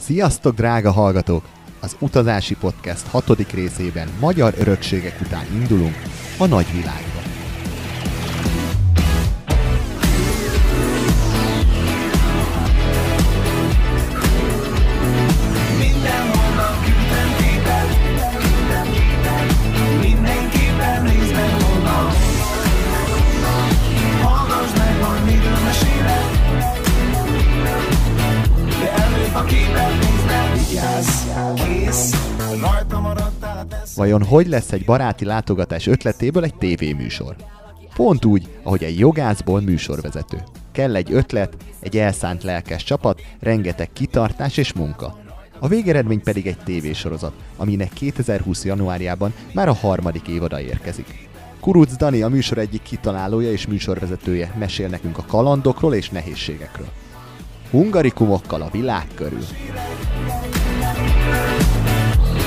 Sziasztok, drága hallgatók! Az Utazási Podcast hatodik részében magyar örökségek után indulunk a nagyvilágba. Vajon hogy lesz egy baráti látogatás ötletéből egy tévéműsor? Pont úgy, ahogy egy jogászból műsorvezető. Kell egy ötlet, egy elszánt lelkes csapat, rengeteg kitartás és munka. A végeredmény pedig egy tévésorozat, aminek 2020. januárjában már a harmadik évada érkezik. Kuruc Dani a műsor egyik kitalálója és műsorvezetője mesél nekünk a kalandokról és nehézségekről. Hungarikumokkal a világ körül.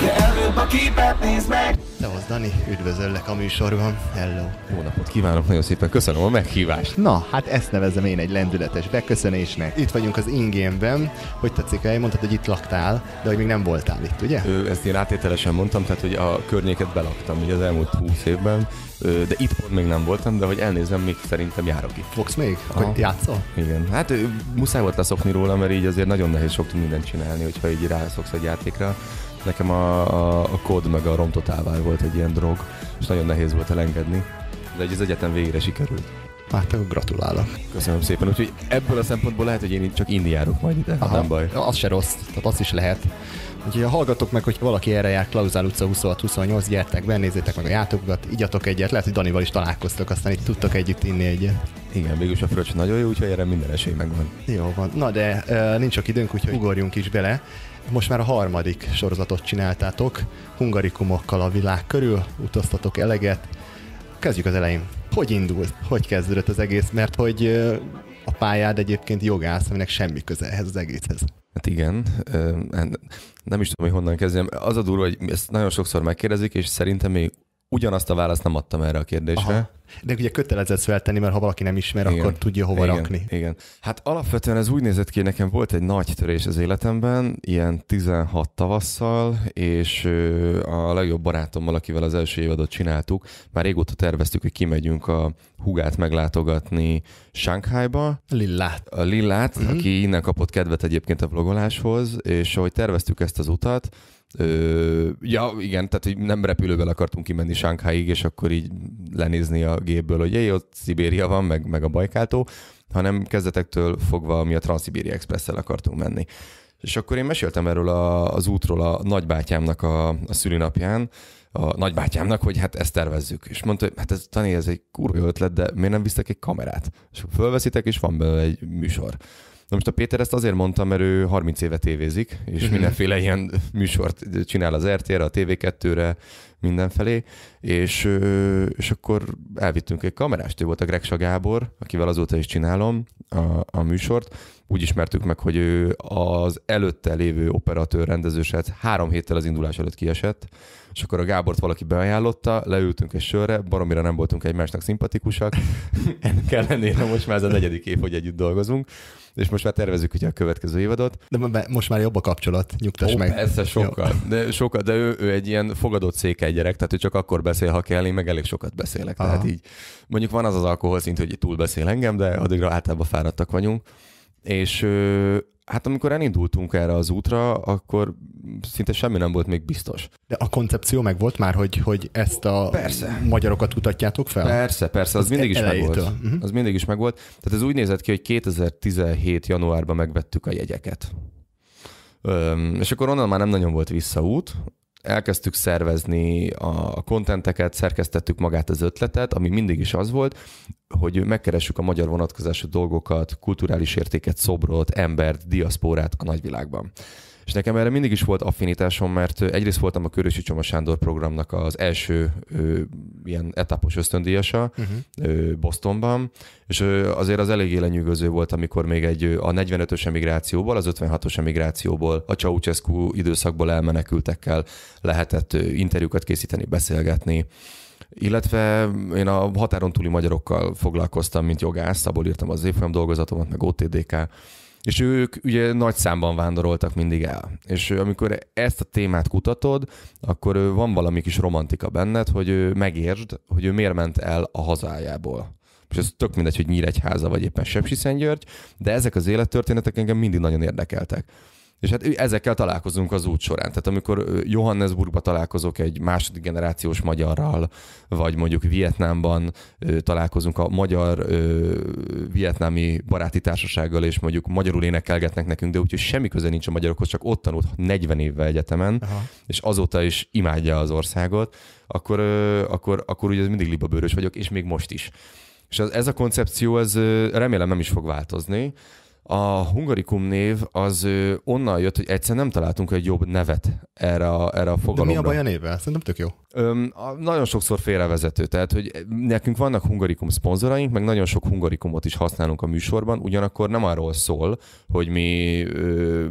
Yeah a képet, nézd meg! Szevasz Dani, üdvözöllek a műsorban. Hello. Jó napot kívánok, nagyon szépen köszönöm a meghívást. Na, hát ezt nevezem én egy lendületes beköszönésnek. Itt vagyunk az ingénben, Hogy tetszik, ha mondtad, hogy itt laktál, de hogy még nem voltál itt, ugye? Ö, ezt én átételesen mondtam, tehát hogy a környéket belaktam ugye az elmúlt 20 évben, ö, de itt pont még nem voltam, de hogy elnézem, még szerintem járok itt. Fogsz még? Aha. Hogy játszol? Igen. Hát ö, muszáj volt leszokni róla, mert így azért nagyon nehéz sok mindent csinálni, hogyha így rászoksz egy játékra. Nekem a, a, a kód meg a romtotávár volt egy ilyen drog, és nagyon nehéz volt elengedni, de egy az egyetem végére sikerült. Hát akkor gratulálok. Köszönöm szépen. Úgyhogy ebből a szempontból lehet, hogy én csak inni járok majd ide, Aha, nem baj. Az se rossz, tehát az is lehet. Úgyhogy hallgatok meg, hogy valaki erre jár, Klauzál utca 26-28, gyertek be, nézzétek meg a játékokat, igyatok egyet, lehet, hogy Danival is találkoztok, aztán itt tudtok együtt inni egyet. Igen, végül a fröccs nagyon jó, úgyhogy erre minden esély megvan. Jó van. Na de uh, nincs sok időnk, úgyhogy ugorjunk is bele most már a harmadik sorozatot csináltátok, hungarikumokkal a világ körül, utaztatok eleget. Kezdjük az elején. Hogy indult? Hogy kezdődött az egész? Mert hogy a pályád egyébként jogász, aminek semmi köze ehhez az egészhez. Hát igen, hát nem is tudom, hogy honnan kezdjem. Az a durva, hogy ezt nagyon sokszor megkérdezik, és szerintem még ugyanazt a választ nem adtam erre a kérdésre. Aha. De ugye kötelezett feltenni, mert ha valaki nem ismer, igen, akkor tudja hova igen, rakni. Igen. Hát alapvetően ez úgy nézett ki, nekem volt egy nagy törés az életemben, ilyen 16 tavasszal, és a legjobb barátommal, akivel az első évadot csináltuk, már régóta terveztük, hogy kimegyünk a hugát meglátogatni Shanghai-ba. Lillát. A Lillát, uh-huh. aki innen kapott kedvet egyébként a vlogoláshoz, és ahogy terveztük ezt az utat, Ö, ja, igen, tehát hogy nem repülővel akartunk kimenni Sánkháig, és akkor így lenézni a gépből, hogy jaj, ott Szibéria van, meg, meg a Bajkáltó, hanem kezdetektől fogva mi a Transzibéri express akartunk menni. És akkor én meséltem erről a, az útról a nagybátyámnak a, a szülinapján, a nagybátyámnak, hogy hát ezt tervezzük. És mondta, hogy hát ez Tani, ez egy kurva ötlet, de miért nem visztek egy kamerát? És fölveszitek, és van belőle egy műsor. Na most a Péter ezt azért mondtam, mert ő 30 éve tévézik, és mhm. mindenféle ilyen műsort csinál az rt re a TV2-re, mindenfelé, és, és akkor elvittünk egy kamerást, ő volt a Greg Gábor, akivel azóta is csinálom a, a műsort. Úgy ismertük meg, hogy ő az előtte lévő operatőr rendezőset három héttel az indulás előtt kiesett, és akkor a Gábort valaki beajánlotta, leültünk egy sörre, baromira nem voltunk egymásnak szimpatikusak, ennek ellenére most már ez a negyedik év, hogy együtt dolgozunk, és most már tervezük ugye a következő évadot. De most már jobb a kapcsolat, nyugtass Ó, meg. Persze, sokkal. Jó. De, sokkal, de ő, ő egy ilyen fogadott székely gyerek, tehát ő csak akkor beszél, ha kell, én meg elég sokat beszélek. Aha. Tehát így mondjuk van az az alkohol, szint hogy túl beszél engem, de addigra általában fáradtak vagyunk. És Hát amikor elindultunk erre az útra, akkor szinte semmi nem volt még biztos. De a koncepció meg volt már, hogy, hogy ezt a persze. magyarokat kutatjátok fel? Persze, persze, az, az mindig is megvolt. Uh-huh. Mhm. Az mindig is megvolt. Tehát ez úgy nézett ki, hogy 2017. januárban megvettük a jegyeket. Öm, és akkor onnan már nem nagyon volt visszaút, elkezdtük szervezni a kontenteket, szerkesztettük magát az ötletet, ami mindig is az volt, hogy megkeressük a magyar vonatkozású dolgokat, kulturális értéket, szobrot, embert, diaszpórát a nagyvilágban. És nekem erre mindig is volt affinitásom, mert egyrészt voltam a Körösi Csoma Sándor programnak az első ö, ilyen etapos ösztöndíjasa uh-huh. ö, Bostonban, és ö, azért az elég lenyűgöző volt, amikor még egy a 45-ös emigrációból, az 56-os emigrációból, a Ceausescu időszakból elmenekültekkel lehetett interjúkat készíteni, beszélgetni illetve én a határon túli magyarokkal foglalkoztam, mint jogász, abból írtam az évfolyam dolgozatomat, meg OTDK és ők ugye nagy számban vándoroltak mindig el. És amikor ezt a témát kutatod, akkor van valami kis romantika benned, hogy megértsd, hogy ő miért ment el a hazájából és ez tök mindegy, hogy Nyíregyháza vagy éppen Sepsiszentgyörgy, de ezek az élettörténetek engem mindig nagyon érdekeltek. És hát ezekkel találkozunk az út során. Tehát amikor Johannesburgba találkozok egy második generációs magyarral, vagy mondjuk Vietnámban találkozunk a magyar vietnámi baráti társasággal, és mondjuk magyarul énekelgetnek nekünk, de úgyhogy semmi köze nincs a magyarokhoz, csak ott tanult 40 évvel egyetemen, Aha. és azóta is imádja az országot, akkor, akkor, akkor ugye mindig libabőrös vagyok, és még most is. És ez a koncepció, ez remélem nem is fog változni, a hungarikum név az onnan jött, hogy egyszer nem találtunk egy jobb nevet erre a, erre a fogalomra. De mi a baj a névvel? Szerintem tök jó. Öm, a, nagyon sokszor félrevezető, tehát hogy nekünk vannak hungarikum szponzoraink, meg nagyon sok hungarikumot is használunk a műsorban, ugyanakkor nem arról szól, hogy mi ö,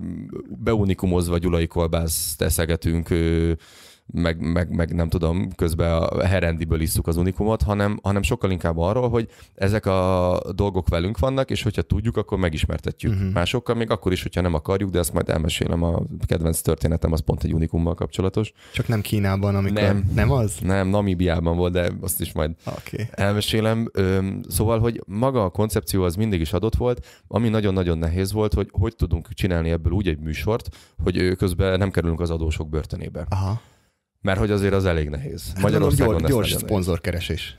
beunikumozva gyulai kolbászt teszegetünk ö, meg, meg, meg nem tudom, közben a herendiből isszuk az unikumot, hanem, hanem sokkal inkább arról, hogy ezek a dolgok velünk vannak, és hogyha tudjuk, akkor megismertetjük uh-huh. másokkal, még akkor is, hogyha nem akarjuk, de ezt majd elmesélem, a kedvenc történetem az pont egy unikummal kapcsolatos. Csak nem Kínában, amikor nem, nem az? Nem, Namibiában volt, de azt is majd okay. elmesélem. Szóval, hogy maga a koncepció az mindig is adott volt, ami nagyon-nagyon nehéz volt, hogy hogy tudunk csinálni ebből úgy egy műsort, hogy közben nem kerülünk az adósok börtönébe. Aha. Mert hogy azért az elég nehéz. Hát Magyarországon hát, gyors, gyors szponzorkeresés.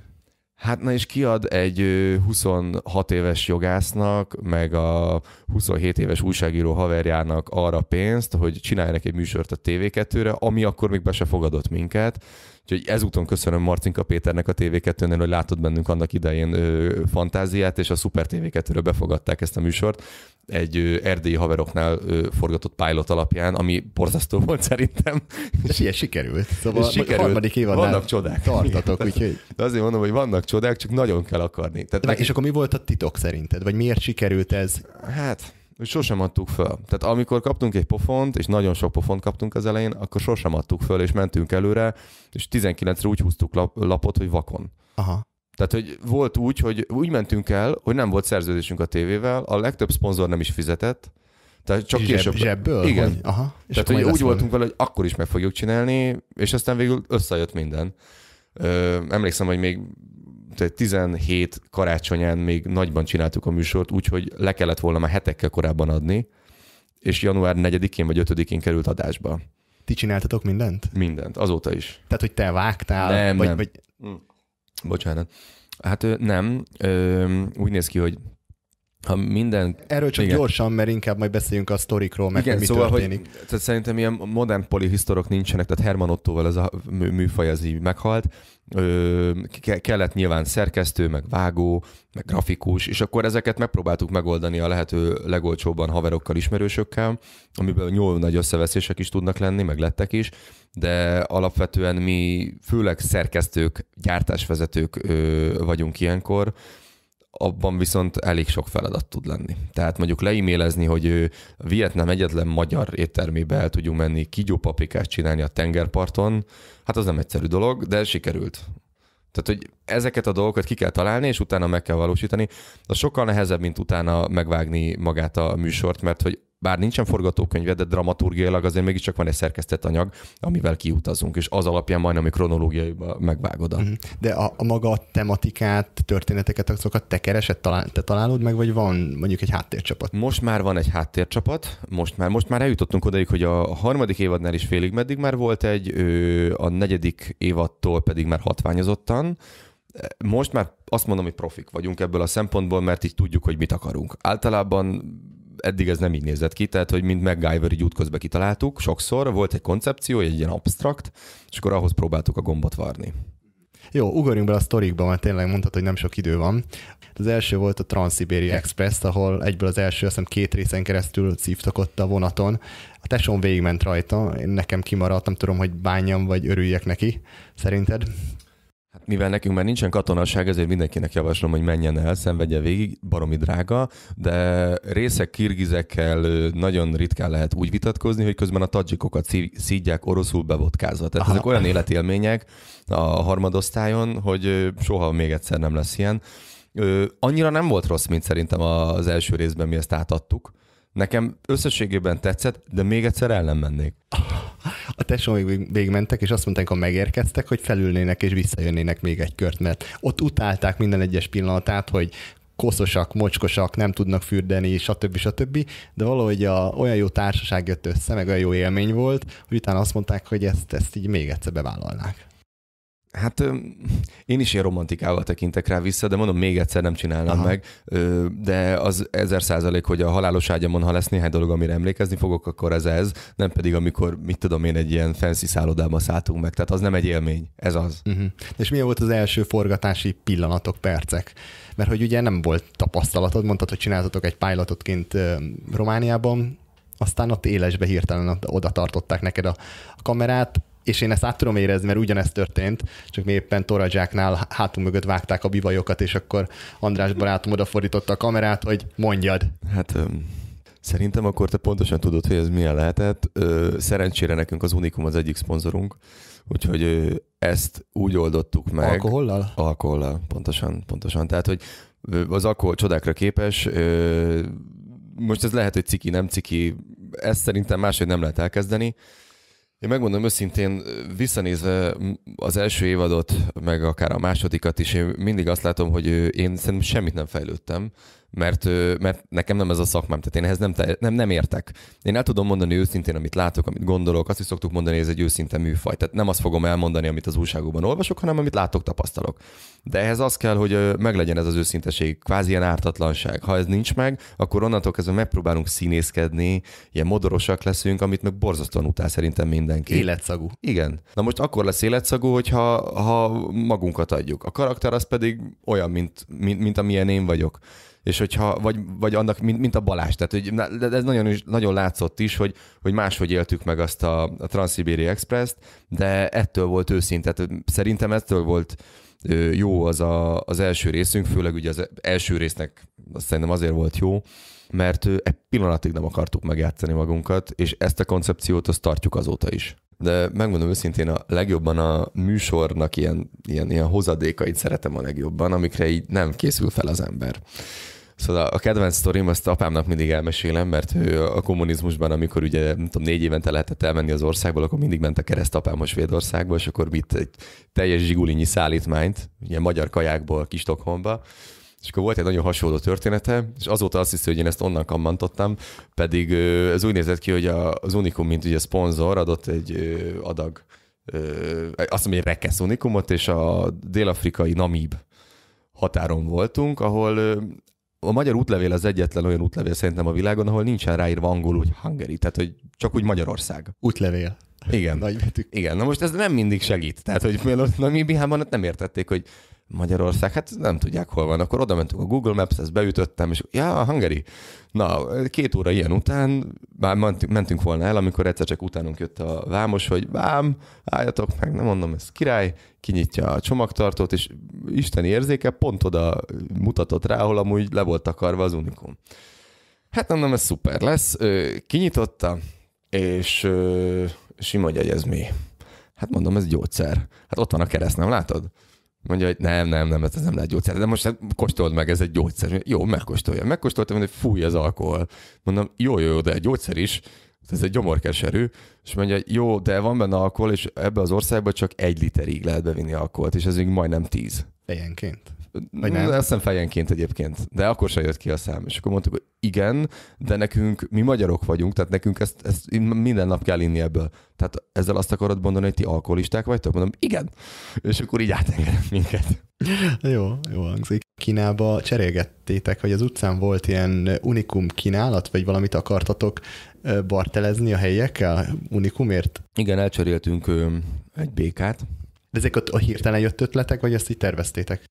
Hát na és kiad egy 26 éves jogásznak, meg a 27 éves újságíró haverjának arra pénzt, hogy csinálj egy műsort a TV2-re, ami akkor még be se fogadott minket, Úgyhogy ezúton köszönöm Marcinka Péternek a TV2-nél, hogy látott bennünk annak idején ö, fantáziát, és a Super TV2-ről befogadták ezt a műsort egy ö, erdélyi haveroknál ö, forgatott pilot alapján, ami borzasztó volt szerintem. És ilyen sikerült. Szóval sikerült. A harmadik évadnál vannak csodák. tartatok, Igen, úgyhogy... De azért mondom, hogy vannak csodák, csak nagyon kell akarni. Tehát De meg... És akkor mi volt a titok szerinted? Vagy miért sikerült ez? Hát hogy sosem adtuk föl. Tehát amikor kaptunk egy pofont, és nagyon sok pofont kaptunk az elején, akkor sosem adtuk föl, és mentünk előre, és 19-re úgy húztuk lap, lapot, hogy vakon. Aha. Tehát, hogy volt úgy, hogy úgy mentünk el, hogy nem volt szerződésünk a tévével, a legtöbb szponzor nem is fizetett, tehát csak Zseb, később. Zsebből? Igen. Hogy, aha, és Tehát, hogy úgy voltunk vele, hogy akkor is meg fogjuk csinálni, és aztán végül összejött minden. Ö, emlékszem, hogy még 17 karácsonyán még nagyban csináltuk a műsort, úgyhogy le kellett volna már hetekkel korábban adni, és január 4-én vagy 5-én került adásba. Ti csináltatok mindent? Mindent, azóta is. Tehát, hogy te vágtál? Nem, vagy, nem. Vagy... Hm. Bocsánat. Hát nem, úgy néz ki, hogy ha minden... Erről csak igen. gyorsan, mert inkább majd beszéljünk a sztorikról, meg igen, mi szóval, történik. Hogy, tehát szerintem ilyen modern polihisztorok nincsenek, tehát Herman Ottoval ez a műfaj az így meghalt. Ö, ke- kellett nyilván szerkesztő, meg vágó, meg grafikus, és akkor ezeket megpróbáltuk megoldani a lehető legolcsóbban haverokkal, ismerősökkel, amiben jó nagy összeveszések is tudnak lenni, meg lettek is, de alapvetően mi főleg szerkesztők, gyártásvezetők ö, vagyunk ilyenkor, abban viszont elég sok feladat tud lenni. Tehát mondjuk leimélezni, hogy ő Vietnám egyetlen magyar éttermébe el tudjunk menni, kigyó paprikát csinálni a tengerparton, hát az nem egyszerű dolog, de sikerült. Tehát, hogy ezeket a dolgokat ki kell találni, és utána meg kell valósítani. Az sokkal nehezebb, mint utána megvágni magát a műsort, mert hogy bár nincsen forgatókönyve, de dramaturgiailag azért mégiscsak van egy szerkesztett anyag, amivel kiutazunk, és az alapján majdnem kronológiai megvágod. Mhm. De a, a maga a tematikát, történeteket, azokat te keresed, talál, te találod meg, vagy van mondjuk egy háttércsapat? Most már van egy háttércsapat, most már, most már eljutottunk odaig, hogy a harmadik évadnál is félig meddig már volt egy, a negyedik évattól pedig már hatványozottan, most már azt mondom, hogy profik vagyunk ebből a szempontból, mert így tudjuk, hogy mit akarunk. Általában eddig ez nem így nézett ki, tehát hogy mint MacGyver így útközben kitaláltuk, sokszor volt egy koncepció, egy ilyen abstrakt, és akkor ahhoz próbáltuk a gombot varni. Jó, ugorjunk bele a sztorikba, mert tényleg mondhatod, hogy nem sok idő van. Az első volt a Transzibéri Express, ahol egyből az első, azt hiszem két részen keresztül szívtak ott a vonaton. A tesóm végigment rajta, én nekem kimaradt, nem tudom, hogy bánjam vagy örüljek neki. Szerinted? mivel nekünk már nincsen katonaság, ezért mindenkinek javaslom, hogy menjen el, szenvedje végig, baromi drága, de részek kirgizekkel nagyon ritkán lehet úgy vitatkozni, hogy közben a tadzsikokat szídják oroszul bevodkázva. Tehát Aha. ezek olyan életélmények a harmadosztályon, hogy soha még egyszer nem lesz ilyen. annyira nem volt rossz, mint szerintem az első részben mi ezt átadtuk Nekem összességében tetszett, de még egyszer el nem mennék. A még tesómik mentek, és azt mondták, ha megérkeztek, hogy felülnének és visszajönnének még egy kört, mert ott utálták minden egyes pillanatát, hogy koszosak, mocskosak, nem tudnak fürdeni, stb. stb. De valahogy a, olyan jó társaság jött össze, meg olyan jó élmény volt, hogy utána azt mondták, hogy ezt, ezt így még egyszer bevállalnák. Hát én is ilyen romantikával tekintek rá vissza, de mondom, még egyszer nem csinálnám Aha. meg. De az ezer százalék, hogy a halálos ágyamon, ha lesz néhány dolog, amire emlékezni fogok, akkor ez ez, nem pedig amikor, mit tudom én, egy ilyen fancy szállodában szálltunk meg. Tehát az nem egy élmény, ez az. Uh-huh. És mi volt az első forgatási pillanatok, percek? Mert hogy ugye nem volt tapasztalatod, mondtad, hogy csináltatok egy pilotot kint Romániában, aztán ott élesbe hirtelen oda tartották neked a kamerát, és én ezt át tudom érezni, mert ugyanezt történt, csak mi éppen Toradzsáknál hátunk mögött vágták a bivajokat, és akkor András barátom odafordította a kamerát, hogy mondjad. Hát um... Szerintem akkor te pontosan tudod, hogy ez milyen lehetett. Szerencsére nekünk az Unikum az egyik szponzorunk, úgyhogy ezt úgy oldottuk meg. Alkohollal? Alkohollal, pontosan, pontosan. Tehát, hogy az alkohol csodákra képes, most ez lehet, hogy ciki, nem ciki, ezt szerintem máshogy nem lehet elkezdeni, én megmondom őszintén, visszanézve az első évadot, meg akár a másodikat is, én mindig azt látom, hogy én szerintem semmit nem fejlődtem mert, mert nekem nem ez a szakmám, tehát én ehhez nem, nem, nem értek. Én el tudom mondani őszintén, amit látok, amit gondolok, azt is szoktuk mondani, hogy ez egy őszinte műfaj. Tehát nem azt fogom elmondani, amit az újságokban olvasok, hanem amit látok, tapasztalok. De ehhez az kell, hogy meglegyen ez az őszinteség, kvázi ilyen ártatlanság. Ha ez nincs meg, akkor onnantól kezdve megpróbálunk színészkedni, ilyen modorosak leszünk, amit meg borzasztóan utál szerintem mindenki. Életszagú. Igen. Na most akkor lesz életszagú, hogyha ha magunkat adjuk. A karakter az pedig olyan, mint, mint, mint amilyen én vagyok és hogyha, vagy, vagy annak, mint, mint a balás. tehát hogy, de ez nagyon, is, nagyon látszott is, hogy, hogy máshogy éltük meg azt a, a Transzibéri Express-t, de ettől volt őszinte, tehát szerintem ettől volt jó az a, az első részünk, főleg ugye az első résznek azt szerintem azért volt jó, mert egy pillanatig nem akartuk megjátszani magunkat, és ezt a koncepciót azt tartjuk azóta is. De megmondom őszintén, a legjobban a műsornak ilyen, ilyen, ilyen hozadékait szeretem a legjobban, amikre így nem készül fel az ember. Szóval a kedvenc sztorim, azt apámnak mindig elmesélem, mert ő a kommunizmusban, amikor ugye nem tudom, négy évente lehetett elmenni az országból, akkor mindig ment a kereszt apámhoz Svédországba, és akkor vitt egy teljes zsigulinyi szállítmányt, ugye magyar kajákból Kistokhomba, és akkor volt egy nagyon hasonló története, és azóta azt hiszi, hogy én ezt onnan kammantottam, pedig ez úgy nézett ki, hogy az Unicum, mint ugye szponzor, adott egy adag, azt mondom, egy rekesz Unicumot, és a dél-afrikai Namib határon voltunk, ahol a magyar útlevél az egyetlen olyan útlevél szerintem a világon, ahol nincsen ráírva angolul, hogy Hungary, tehát hogy csak úgy Magyarország. Útlevél. Igen. Nagy Igen, na most ez nem mindig segít. Tehát, hogy például a mi nem értették, hogy Magyarország, hát nem tudják, hol van. Akkor oda mentünk a Google Maps, ezt beütöttem, és ja, Hungary. Na, két óra ilyen után már mentünk volna el, amikor egyszer csak utánunk jött a vámos, hogy vám, álljatok meg, nem mondom, ez király, kinyitja a csomagtartót, és Isten érzéke pont oda mutatott rá, ahol amúgy le volt akarva az unikum. Hát nem, nem, ez szuper lesz. Kinyitotta, és sima, hogy ez mi. Hát mondom, ez gyógyszer. Hát ott van a kereszt, nem látod? Mondja, hogy nem, nem, nem, ez nem lehet gyógyszer. De most hát kóstold meg, ez egy gyógyszer. Jó, megkóstolja. Megkóstoltam, hogy fúj az alkohol. Mondom, jó, jó, jó, de egy gyógyszer is. Ez egy gyomorkeserű. És mondja, jó, de van benne alkohol, és ebbe az országban csak egy literig lehet bevinni alkoholt, és ez még majdnem tíz. Egyenként. Vagy nem? Azt fejenként egyébként, de akkor se jött ki a szám. És akkor mondtuk, hogy igen, de nekünk, mi magyarok vagyunk, tehát nekünk ezt, ezt minden nap kell inni ebből. Tehát ezzel azt akarod mondani, hogy ti alkoholisták vagytok? Mondom, igen. És akkor így átengedett minket. Jó, jó hangzik. Kínába cserélgettétek, hogy az utcán volt ilyen unikum kínálat, vagy valamit akartatok bartelezni a helyekkel unikumért? Igen, elcseréltünk egy békát. De ezek ott a hirtelen jött ötletek, vagy ezt így terveztétek?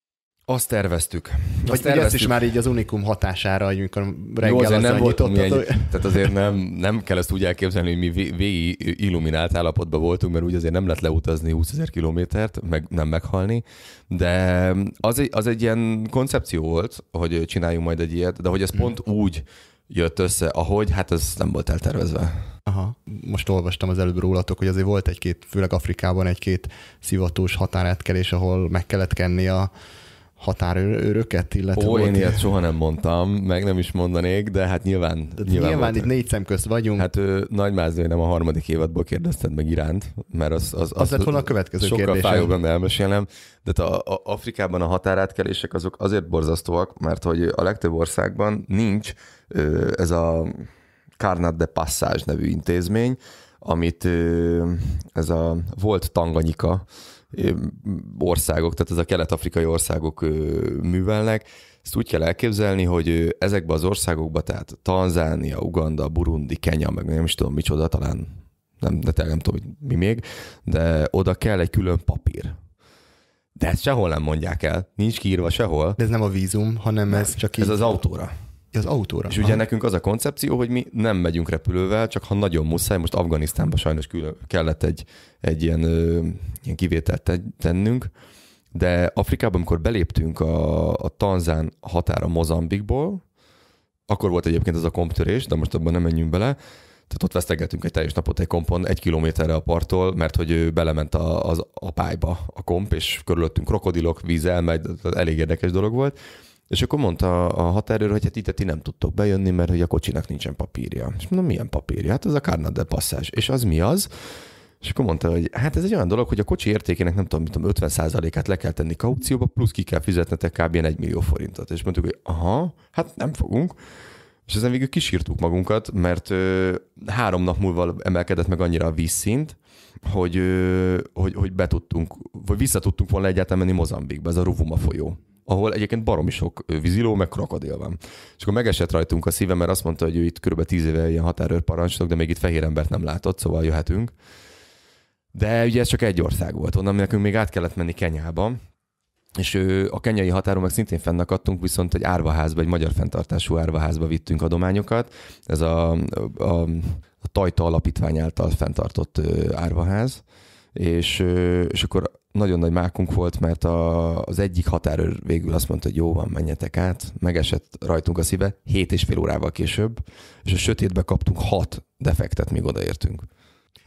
Azt terveztük. Azt terveztük. ezt is már így az unikum hatására, hogy amikor reggel Jó, azért nem volt ennyi, Tehát azért nem, nem kell ezt úgy elképzelni, hogy mi végig illuminált állapotban voltunk, mert úgy azért nem lehet leutazni 20 ezer kilométert, meg nem meghalni, de az egy, az egy ilyen koncepció volt, hogy csináljunk majd egy ilyet, de hogy ez hmm. pont úgy jött össze, ahogy, hát ez nem volt eltervezve. Aha. Most olvastam az előbb rólatok, hogy azért volt egy-két, főleg Afrikában egy-két szivatós határátkelés, ahol meg kellett kenni a határőröket, illetve... Ó, én ilyet soha nem mondtam, meg nem is mondanék, de hát nyilván... De nyilván, nyilván itt négy szem közt vagyunk. Hát ő, Nagy Mázdő, nem a harmadik évadból kérdezted meg iránt, mert az... Az, az, az lett volna a következő sokkal kérdésem. Sokkal fájóban elmesélem, de hát a, a, Afrikában a határátkelések azok azért borzasztóak, mert hogy a legtöbb országban nincs ez a Carnat de Passage nevű intézmény, amit ez a volt Tanganyika országok, tehát ez a kelet-afrikai országok művelnek. Ezt úgy kell elképzelni, hogy ezekben az országokban, tehát Tanzánia, Uganda, Burundi, Kenya, meg nem is tudom micsoda, talán nem, de nem tudom, hogy mi még, de oda kell egy külön papír. De ezt sehol nem mondják el. Nincs kiírva sehol. De ez nem a vízum, hanem nem. ez csak így... Ez az autóra az autóra. És ugye nekünk az a koncepció, hogy mi nem megyünk repülővel, csak ha nagyon muszáj, most Afganisztánban sajnos külön, kellett egy, egy ilyen, ö, ilyen kivételt tennünk, de Afrikában, amikor beléptünk a, a Tanzán határa Mozambikból, akkor volt egyébként ez a komptörés, de most abban nem menjünk bele, tehát ott vesztegettünk egy teljes napot egy kompon, egy kilométerre a parttól, mert hogy ő belement a, az, a pályba a komp, és körülöttünk krokodilok, víz elmegy, elég érdekes dolog volt. És akkor mondta a határőr, hogy hát itt ti nem tudtok bejönni, mert hogy a kocsinak nincsen papírja. És mondom, milyen papírja? Hát ez a Carnat de Passage. És az mi az? És akkor mondta, hogy hát ez egy olyan dolog, hogy a kocsi értékének nem tudom, tudom, 50%-át le kell tenni kaucióba, plusz ki kell fizetnetek kb. 1 millió forintot. És mondtuk, hogy aha, hát nem fogunk. És ezen végül kisírtuk magunkat, mert ö, három nap múlva emelkedett meg annyira a vízszint, hogy, ö, hogy, hogy be tudtunk, vagy vissza tudtunk volna egyáltalán menni Mozambikba, ez a Ruvuma folyó ahol egyébként baromi sok víziló, meg krokodil van. És akkor megesett rajtunk a szíve, mert azt mondta, hogy ő itt kb. 10 éve ilyen határőrparancsnok, de még itt fehér embert nem látott, szóval jöhetünk. De ugye ez csak egy ország volt, onnan nekünk még át kellett menni Kenyába, és ő, a kenyai határon meg szintén fennakadtunk, viszont egy árvaházba, egy magyar fenntartású árvaházba vittünk adományokat. Ez a, a, a Tajta Alapítvány által fenntartott árvaház. És, és akkor nagyon nagy mákunk volt, mert a, az egyik határőr végül azt mondta, hogy jó van, menjetek át, megesett rajtunk a szíve, hét és fél órával később, és a sötétbe kaptunk hat defektet, míg odaértünk.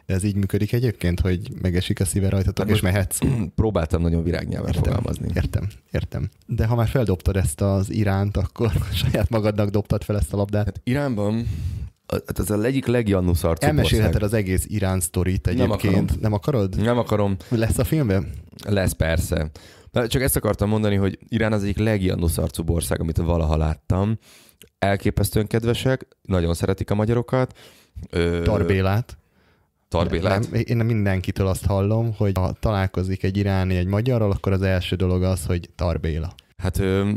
De ez így működik egyébként, hogy megesik a szíve rajtatok, hát és mehetsz? Próbáltam nagyon virágnyelven értem, fogalmazni. Értem, értem. De ha már feldobtad ezt az Iránt, akkor saját magadnak dobtad fel ezt a labdát. Hát Iránban Hát ez a egyik arcú. Elmesélheted az egész Irán sztorit egyébként. Nem, akarom. nem akarod? Nem akarom. Lesz a filmben? Lesz persze. csak ezt akartam mondani, hogy Irán az egyik arcú ország, amit valaha láttam. Elképesztően kedvesek, nagyon szeretik a magyarokat. Ö... Tarbélát. Tarbélát? én mindenkitől azt hallom, hogy ha találkozik egy iráni egy magyarral, akkor az első dolog az, hogy Tarbéla. Hát ö,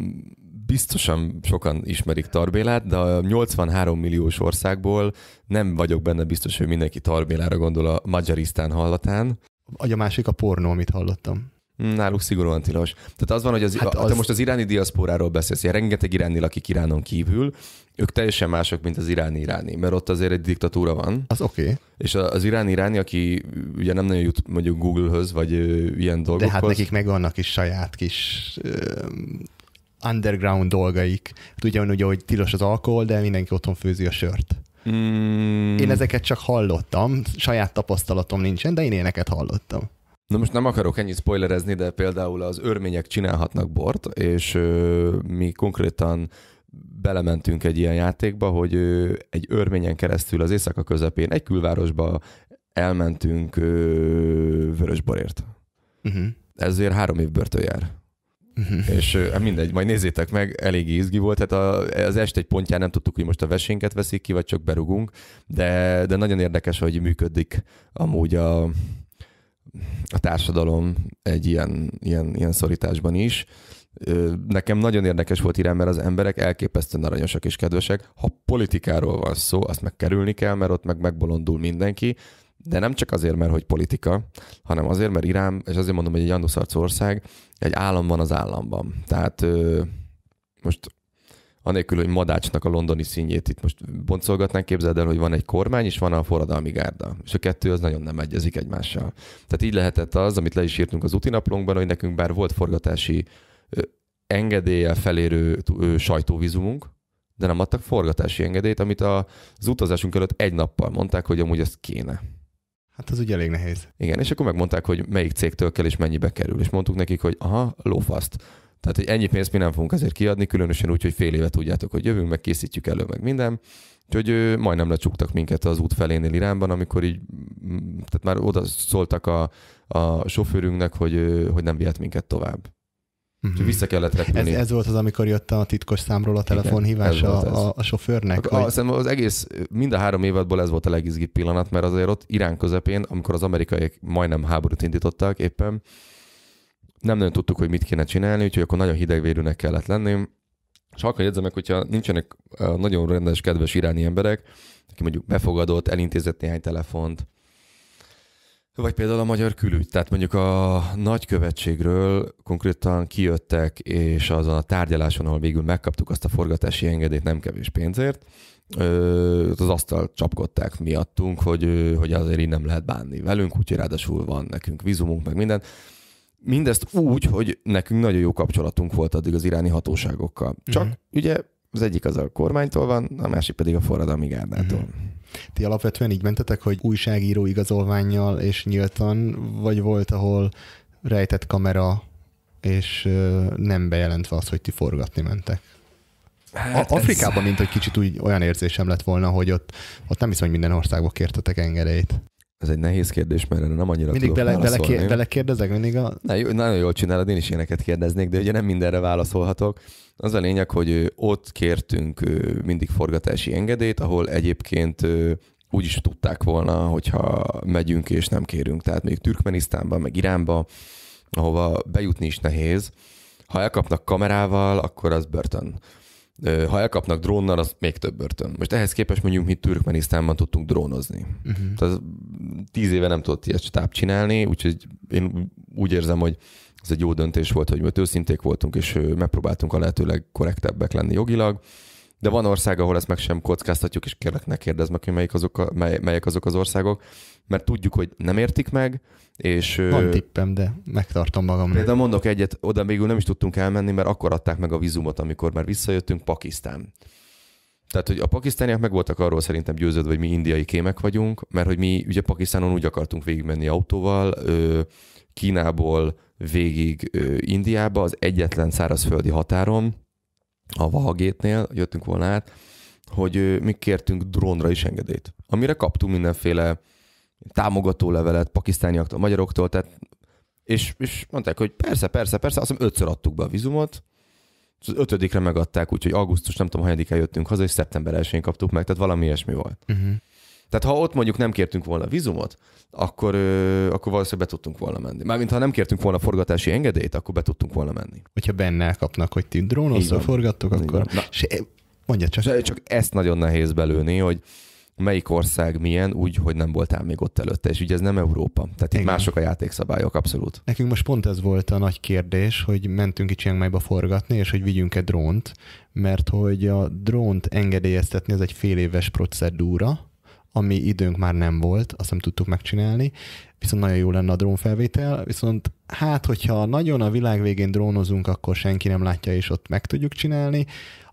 biztosan sokan ismerik Tarbélát, de a 83 milliós országból nem vagyok benne biztos, hogy mindenki Tarbélára gondol a Magyarisztán hallatán. Vagy a másik a pornó, amit hallottam. Hmm, náluk szigorúan tilos. Tehát az van, hogy az, hát a, az... te most az iráni diaszporáról beszélsz, ilyen rengeteg iráni lakik Iránon kívül, ők teljesen mások, mint az iráni iráni, mert ott azért egy diktatúra van. Az oké. Okay. És az iráni iráni, aki ugye nem nagyon jut mondjuk Google-höz, vagy ö, ilyen dolgokhoz. De hát nekik meg vannak is saját kis ö, underground dolgaik. Hát ugyanúgy, hogy tilos az alkohol, de mindenki otthon főzi a sört. Mm. Én ezeket csak hallottam, saját tapasztalatom nincsen, de én éneket hallottam. Na most nem akarok ennyit spoilerezni, de például az örmények csinálhatnak bort, és ö, mi konkrétan belementünk egy ilyen játékba, hogy ö, egy örményen keresztül az éjszaka közepén egy külvárosba elmentünk ö, vörösborért. Uh-huh. Mhm. Ezért három év börtön jár. Mhm. És hát mindegy, majd nézzétek meg, eléggé izgi volt. Hát a, az est egy pontján nem tudtuk, hogy most a vesénket veszik ki, vagy csak berugunk, de, de nagyon érdekes, hogy működik amúgy a, a társadalom egy ilyen, ilyen, ilyen szorításban is. Nekem nagyon érdekes volt irány, mert az emberek elképesztően aranyosak és kedvesek. Ha politikáról van szó, azt kerülni kell, mert ott meg megbolondul mindenki, de nem csak azért, mert hogy politika, hanem azért, mert Irán, és azért mondom, hogy egy anduszarc ország, egy állam van az államban. Tehát ö, most anélkül, hogy Madácsnak a londoni színjét itt most boncolgatnánk, képzeld el, hogy van egy kormány, és van a forradalmi gárda. És a kettő az nagyon nem egyezik egymással. Tehát így lehetett az, amit le is írtunk az utinaplónkban, hogy nekünk bár volt forgatási ö, engedéllyel felérő ö, sajtóvizumunk, de nem adtak forgatási engedélyt, amit az utazásunk előtt egy nappal mondták, hogy amúgy ezt kéne. Hát az ugye elég nehéz. Igen, és akkor megmondták, hogy melyik cégtől kell és mennyibe kerül. És mondtuk nekik, hogy aha, lófaszt. Tehát, hogy ennyi pénzt mi nem fogunk ezért kiadni, különösen úgy, hogy fél éve tudjátok, hogy jövünk, meg készítjük elő, meg minden. Úgyhogy ő, majdnem lecsuktak minket az út felénél irányban, amikor így, tehát már oda szóltak a, a sofőrünknek, hogy, hogy nem vihet minket tovább uh Vissza kellett repülni. Ez, ez volt az, amikor jött a titkos számról a telefonhívás a, a, a sofőrnek? A, hogy... Szerintem az egész, mind a három évadból ez volt a legizgibb pillanat, mert azért ott Irán közepén, amikor az amerikaiak majdnem háborút indítottak éppen, nem nagyon tudtuk, hogy mit kéne csinálni, úgyhogy akkor nagyon hidegvérűnek kellett lenni. És akkor jegyzem meg, hogyha nincsenek nagyon rendes, kedves iráni emberek, aki mondjuk befogadott, elintézett néhány telefont, vagy például a magyar külügy, tehát mondjuk a nagykövetségről konkrétan kijöttek, és azon a tárgyaláson, ahol végül megkaptuk azt a forgatási engedélyt nem kevés pénzért, az asztal csapkodták miattunk, hogy, hogy azért így nem lehet bánni velünk, úgyhogy ráadásul van nekünk vízumunk, meg minden. Mindezt úgy, hogy nekünk nagyon jó kapcsolatunk volt addig az iráni hatóságokkal. Csak mm-hmm. ugye az egyik az a kormánytól van, a másik pedig a forradalmi gárdától. Mm-hmm. Ti alapvetően így mentetek, hogy újságíró igazolványjal és nyíltan, vagy volt, ahol rejtett kamera, és nem bejelentve az, hogy ti forgatni mentek? Hát Afrikában, ez... mint hogy kicsit úgy olyan érzésem lett volna, hogy ott, ott nem hiszem, hogy minden országba kértetek engedélyt. Ez egy nehéz kérdés, mert erre nem annyira mindig tudok bele, Bele kérdezek, mindig a... Na, jó, nagyon jól csinálod, én is éneket kérdeznék, de ugye nem mindenre válaszolhatok. Az a lényeg, hogy ott kértünk mindig forgatási engedélyt, ahol egyébként úgy is tudták volna, hogyha megyünk és nem kérünk. Tehát még Türkmenisztánba, meg Iránba, ahova bejutni is nehéz. Ha elkapnak kamerával, akkor az börtön ha elkapnak drónnal, az még több börtön. Most ehhez képest mondjuk mi Türkmenisztánban tudtunk drónozni. Uh-huh. Tehát tíz éve nem tudott ilyet stáb csinálni, úgyhogy én úgy érzem, hogy ez egy jó döntés volt, hogy mi őszinték voltunk, és megpróbáltunk a lehetőleg korrektebbek lenni jogilag, de van ország, ahol ezt meg sem kockáztatjuk, és kérlek ne kérdezz meg, hogy melyik azok a, mely, melyek azok az országok mert tudjuk, hogy nem értik meg, és... Van tippem, de megtartom magam. De mondok egyet, oda még nem is tudtunk elmenni, mert akkor adták meg a vízumot, amikor már visszajöttünk, Pakisztán. Tehát, hogy a pakisztániak meg voltak arról szerintem győződve, hogy mi indiai kémek vagyunk, mert hogy mi ugye Pakisztánon úgy akartunk végigmenni autóval, Kínából végig Indiába, az egyetlen szárazföldi határon, a Vahagétnél jöttünk volna át, hogy mi kértünk drónra is engedélyt, amire kaptunk mindenféle támogató levelet pakisztániaktól, magyaroktól, tehát, és, és mondták, hogy persze, persze, persze, azt hiszem ötször adtuk be a vizumot, az ötödikre megadták, úgyhogy augusztus nem tudom, hanyadikra jöttünk haza, és szeptember 1 kaptuk meg, tehát valami ilyesmi volt. Uh-huh. Tehát ha ott mondjuk nem kértünk volna vizumot, akkor, ö, akkor valószínűleg be tudtunk volna menni. Mármint ha nem kértünk volna forgatási engedélyt, akkor be tudtunk volna menni. Hogyha benne kapnak, hogy ti drónozzal forgattok, akkor... Na. És mondja csak. Csak ezt nagyon nehéz belőni, hogy melyik ország milyen, úgy, hogy nem voltál még ott előtte. És ugye ez nem Európa. Tehát itt mások a játékszabályok, abszolút. Nekünk most pont ez volt a nagy kérdés, hogy mentünk itt Chiang Mai-ba forgatni, és hogy vigyünk-e drónt, mert hogy a drónt engedélyeztetni, ez egy fél éves procedúra, ami időnk már nem volt, azt nem tudtuk megcsinálni, viszont nagyon jó lenne a drónfelvétel, viszont hát, hogyha nagyon a világ végén drónozunk, akkor senki nem látja, és ott meg tudjuk csinálni,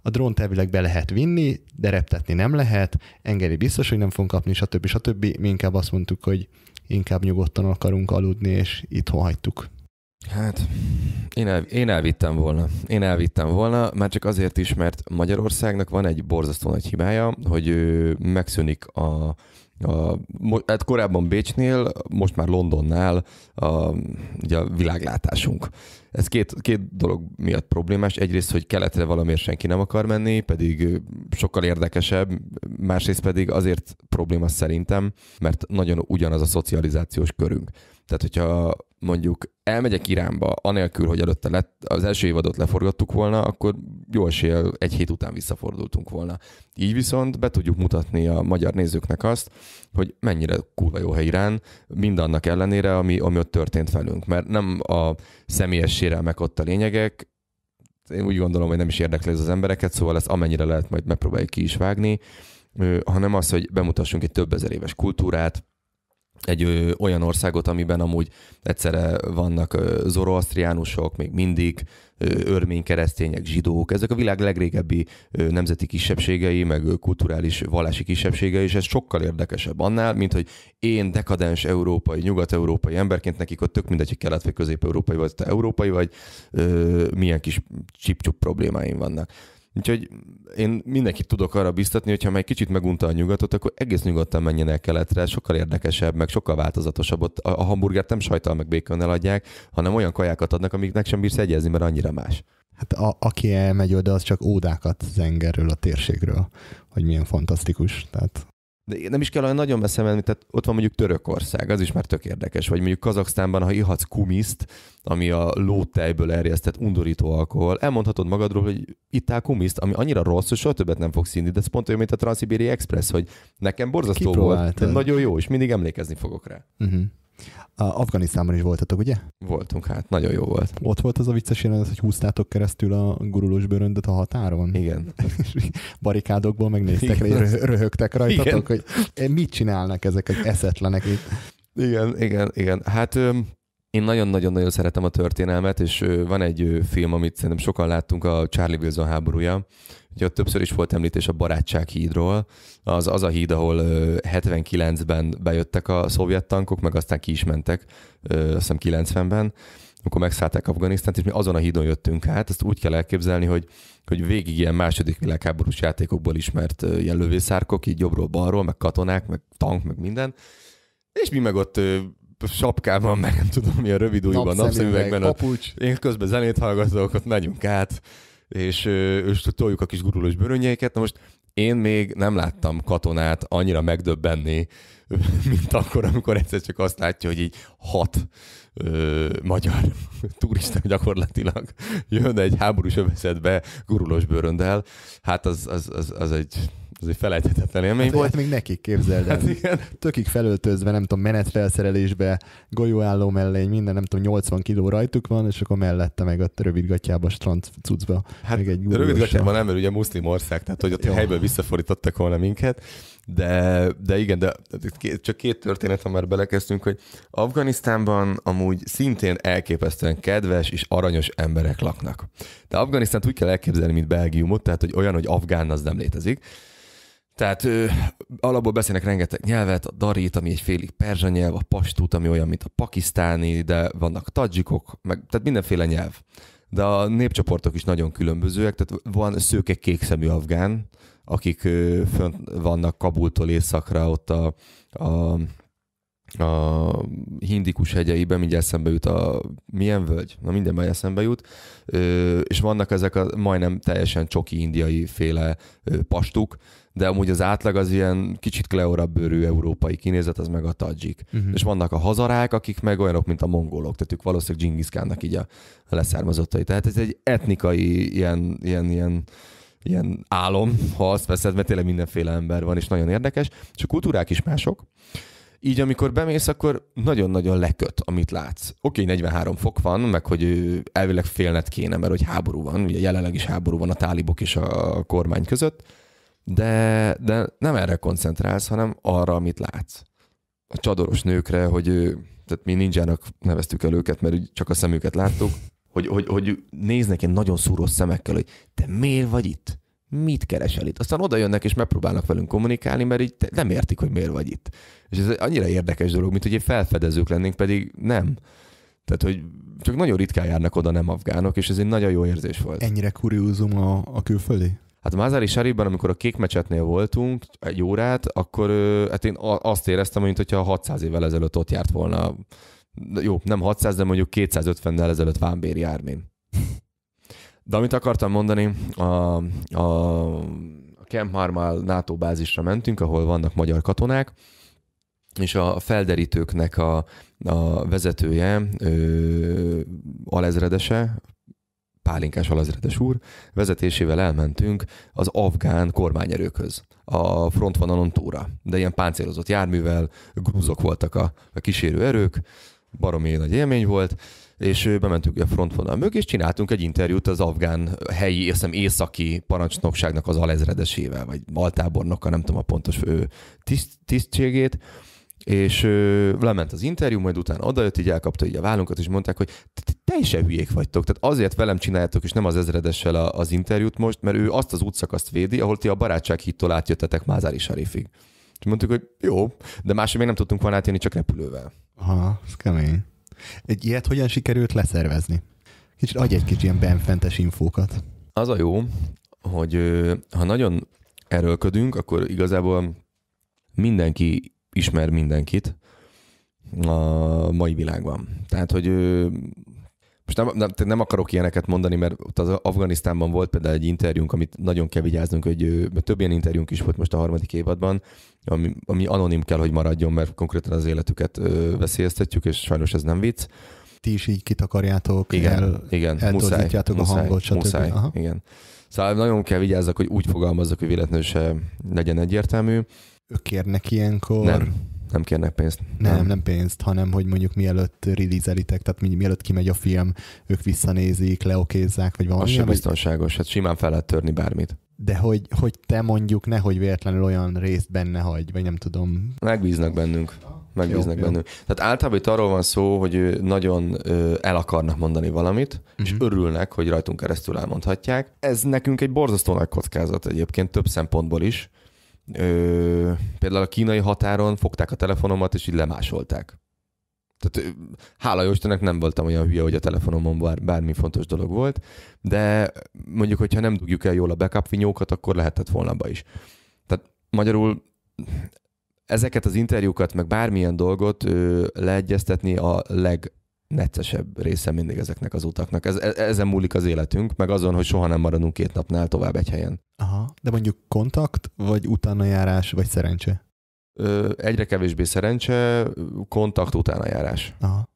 a drón elvileg be lehet vinni, de reptetni nem lehet, engedély biztos, hogy nem fogunk kapni, stb. stb. Mi inkább azt mondtuk, hogy inkább nyugodtan akarunk aludni, és itthon hagytuk. Hát, én, el, én elvittem volna. Én elvittem volna, már csak azért is, mert Magyarországnak van egy borzasztó nagy hibája, hogy megszűnik a a, hát korábban Bécsnél, most már Londonnál a, ugye a világlátásunk. Ez két, két dolog miatt problémás. Egyrészt, hogy keletre valamiért senki nem akar menni, pedig sokkal érdekesebb, másrészt pedig azért probléma szerintem, mert nagyon ugyanaz a szocializációs körünk. Tehát, hogyha mondjuk elmegyek Iránba, anélkül, hogy előtte lett, az első évadot leforgattuk volna, akkor jó esél egy hét után visszafordultunk volna. Így viszont be tudjuk mutatni a magyar nézőknek azt, hogy mennyire kurva jó hely Irán, mindannak ellenére, ami, ami ott történt velünk. Mert nem a személyes sérelmek ott a lényegek, én úgy gondolom, hogy nem is érdekli ez az embereket, szóval ezt amennyire lehet majd megpróbáljuk ki is vágni, hanem az, hogy bemutassunk egy több ezer éves kultúrát, egy ö, olyan országot, amiben amúgy egyszerre vannak ö, zoroasztriánusok, még mindig örmény keresztények, zsidók, ezek a világ legrégebbi ö, nemzeti kisebbségei, meg ö, kulturális vallási kisebbségei, és ez sokkal érdekesebb annál, mint hogy én dekadens európai, nyugat-európai emberként nekik ott tök mindegy, hogy kelet vagy közép-európai vagy te európai vagy, ö, milyen kis csipcsup problémáim vannak. Úgyhogy én mindenkit tudok arra biztatni, hogyha már egy kicsit megunta a nyugatot, akkor egész nyugodtan menjen el keletre, sokkal érdekesebb, meg sokkal változatosabb. Ott a hamburgert nem sajtal meg békönnel adják, hanem olyan kajákat adnak, amiknek sem bírsz egyezni, mert annyira más. Hát a, aki elmegy oda, az csak ódákat zengerről a térségről, hogy milyen fantasztikus. Tehát de nem is kell olyan nagyon messze menni, tehát ott van mondjuk Törökország, az is már tök érdekes, vagy mondjuk Kazaksztánban, ha ihatsz kumiszt, ami a lótejből erjesztett undorító alkohol, elmondhatod magadról, hogy itt áll kumiszt, ami annyira rossz, hogy soha többet nem fogsz inni, de ez pont olyan, mint a Transzibéri Express, hogy nekem borzasztó volt, de nagyon jó, és mindig emlékezni fogok rá. Uh-huh. A Afganisztánban is voltatok, ugye? Voltunk, hát nagyon jó volt. Ott volt az a vicces jelenet, hogy húztátok keresztül a gurulós bőröndöt a határon? Igen. barikádokból megnéztek, Igen, rö- röhögtek rajtatok, Igen. hogy mit csinálnak ezek az eszetlenek itt? Igen, igen, igen. Hát öm, én nagyon-nagyon-nagyon szeretem a történelmet, és van egy film, amit szerintem sokan láttunk, a Charlie Wilson háborúja. Ugye ott többször is volt említés a Barátság hídról. Az, az a híd, ahol 79-ben bejöttek a szovjet tankok, meg aztán ki is mentek, azt hiszem 90-ben amikor megszállták Afganisztánt, és mi azon a hídon jöttünk át, ezt úgy kell elképzelni, hogy, hogy végig ilyen második világháborús játékokból ismert lövészárkok, így jobbról-balról, meg katonák, meg tank, meg minden, és mi meg ott sapkában, meg nem tudom mi a rövid ujjban, napszemüvegben. Papucs. Én közben zenét hallgatok, ott megyünk át, és, és toljuk a kis gurulós bőrönyeiket. Na most én még nem láttam katonát annyira megdöbbenni, mint akkor, amikor egyszer csak azt látja, hogy így hat ö, magyar turista gyakorlatilag jön egy háborús övezetbe gurulós bőröndel. Hát az, az, az, az egy az egy felejthetetlen élmény hát, volt. Hát még nekik képzeld Hát igen. Tökig felöltözve, nem tudom, menetfelszerelésbe, golyóálló mellé, minden, nem tudom, 80 kiló rajtuk van, és akkor mellette meg a rövidgatjába, strand cuccba. Hát meg egy rövidgatjában nem, mert ugye muszlim ország, tehát hogy ott Jó. helyből visszafordítottak volna minket. De, de igen, de csak két történet, ha már belekezdtünk, hogy Afganisztánban amúgy szintén elképesztően kedves és aranyos emberek laknak. De Afganisztánt úgy kell elképzelni, mint Belgiumot, tehát hogy olyan, hogy afgán az nem létezik. Tehát ő, alapból beszélnek rengeteg nyelvet, a darit, ami egy félig perzsa nyelv, a pastút, ami olyan, mint a pakisztáni, de vannak tadzsikok, meg, tehát mindenféle nyelv. De a népcsoportok is nagyon különbözőek, tehát van szőke kékszemű afgán, akik ő, fönt vannak Kabultól északra, ott a, a a hindikus hegyeiben, mindjárt eszembe jut a milyen völgy, na minden majd eszembe jut, ö, és vannak ezek a majdnem teljesen csoki indiai féle ö, pastuk, de amúgy az átlag az ilyen kicsit kleorabb bőrű európai kinézet, az meg a tadzsik. Uh-huh. Mhm. És vannak a hazarák, akik meg olyanok, mint a mongolok, tehát ők valószínűleg dzsingiszkának így a leszármazottai. Tehát ez egy etnikai ilyen, ilyen, ilyen ilyen álom, ha azt veszed, mert tényleg mindenféle ember van, és nagyon érdekes, és a kultúrák is mások. Így amikor bemész, akkor nagyon-nagyon leköt, amit látsz. Oké, okay, 43 fok van, meg hogy elvileg félnet kéne, mert hogy háború van, ugye jelenleg is háború van a tálibok és a kormány között, de, de nem erre koncentrálsz, hanem arra, amit látsz. A csadoros nőkre, hogy ő, tehát mi ninjának neveztük el őket, mert csak a szemüket láttuk, hogy, hogy, hogy néznek ilyen nagyon szúrós szemekkel, hogy te miért vagy itt? Mit keresel itt? Aztán oda jönnek és megpróbálnak velünk kommunikálni, mert így nem értik, hogy miért vagy itt. És ez annyira érdekes dolog, mint hogy egy felfedezők lennénk, pedig nem. Tehát, hogy csak nagyon ritkán járnak oda nem afgánok, és ez egy nagyon jó érzés volt. Ennyire kuriózum a, a külföldi? Hát Mázári Saribban, amikor a kék mecsetnél voltunk egy órát, akkor hát én azt éreztem, mint hogyha 600 évvel ezelőtt ott járt volna. Jó, nem 600, de mondjuk 250-nel ezelőtt Vámbéri Ármin. De amit akartam mondani, a, a Camp Marmal NATO bázisra mentünk, ahol vannak magyar katonák, és a felderítőknek a, a vezetője, ő, alezredese, Pálinkás alazredes úr vezetésével elmentünk az afgán kormányerőkhöz, a frontvonalon túra, de ilyen páncélozott járművel, grúzok voltak a, a kísérő erők, baromi nagy élmény volt, és bementünk a frontvonal mögé, és csináltunk egy interjút az afgán helyi, hiszem északi parancsnokságnak az alezredesével, vagy baltábornokkal, nem tudom a pontos ő tiszt, tisztségét, és ö, lement az interjú, majd utána odajött, így elkapta így a vállunkat, és mondták, hogy teljesen hülyék vagytok. Tehát azért velem csináljátok, és nem az ezredessel a, az interjút most, mert ő azt az útszakaszt védi, ahol ti a barátsághittól átjöttetek Mázári Sarifig. És mondtuk, hogy jó, de máshogy még nem tudtunk volna átjönni, csak repülővel. Aha, ez kemény. Egy ilyet hogyan sikerült leszervezni? Kicsit adj egy kicsit ilyen benfentes infókat. Az a jó, hogy ha nagyon erőlködünk, akkor igazából mindenki ismer mindenkit a mai világban. Tehát, hogy ő, most nem, nem, nem akarok ilyeneket mondani, mert ott az Afganisztánban volt például egy interjúnk, amit nagyon kell vigyáznunk, hogy több ilyen interjúnk is volt most a harmadik évadban, ami, ami anonim kell, hogy maradjon, mert konkrétan az életüket ö, veszélyeztetjük, és sajnos ez nem vicc. Ti is így kitakarjátok, igen, el, igen, muszáj, a muszáj, hangot, stb. Muszáj, Aha. igen. Szóval nagyon kell vigyázzak, hogy úgy fogalmazzak, hogy véletlenül se legyen egyértelmű ők kérnek ilyenkor? Nem, nem kérnek pénzt. Nem, nem, nem pénzt, hanem hogy mondjuk mielőtt release-elitek, tehát mielőtt kimegy a film, ők visszanézik, leokézzák, vagy valami. Az sem biztonságos, hát simán fel lehet törni bármit. De hogy, hogy te mondjuk nehogy véletlenül olyan részt benne hagy, vagy nem tudom. Megbíznak bennünk megbíznak jó, bennünk. Jó. Tehát általában itt arról van szó, hogy nagyon el akarnak mondani valamit, uh-huh. és mhm. örülnek, hogy rajtunk keresztül elmondhatják. Ez nekünk egy borzasztó nagy kockázat egyébként több szempontból is, ö, például a kínai határon fogták a telefonomat, és így lemásolták. Tehát hála jó Istennek nem voltam olyan hülye, hogy a telefonomon bár, bármi fontos dolog volt, de mondjuk, hogyha nem dugjuk el jól a backup vinyókat, akkor lehetett volna be is. Tehát magyarul ezeket az interjúkat, meg bármilyen dolgot ö, leegyeztetni a leg neccesebb része mindig ezeknek az utaknak. Ez, e, ezen múlik az életünk, meg azon, hogy soha nem maradunk két napnál tovább egy helyen. Aha, de mondjuk kontakt, vagy utánajárás, vagy szerencse? Ö, egyre kevésbé szerencse, kontakt, utánajárás. Aha.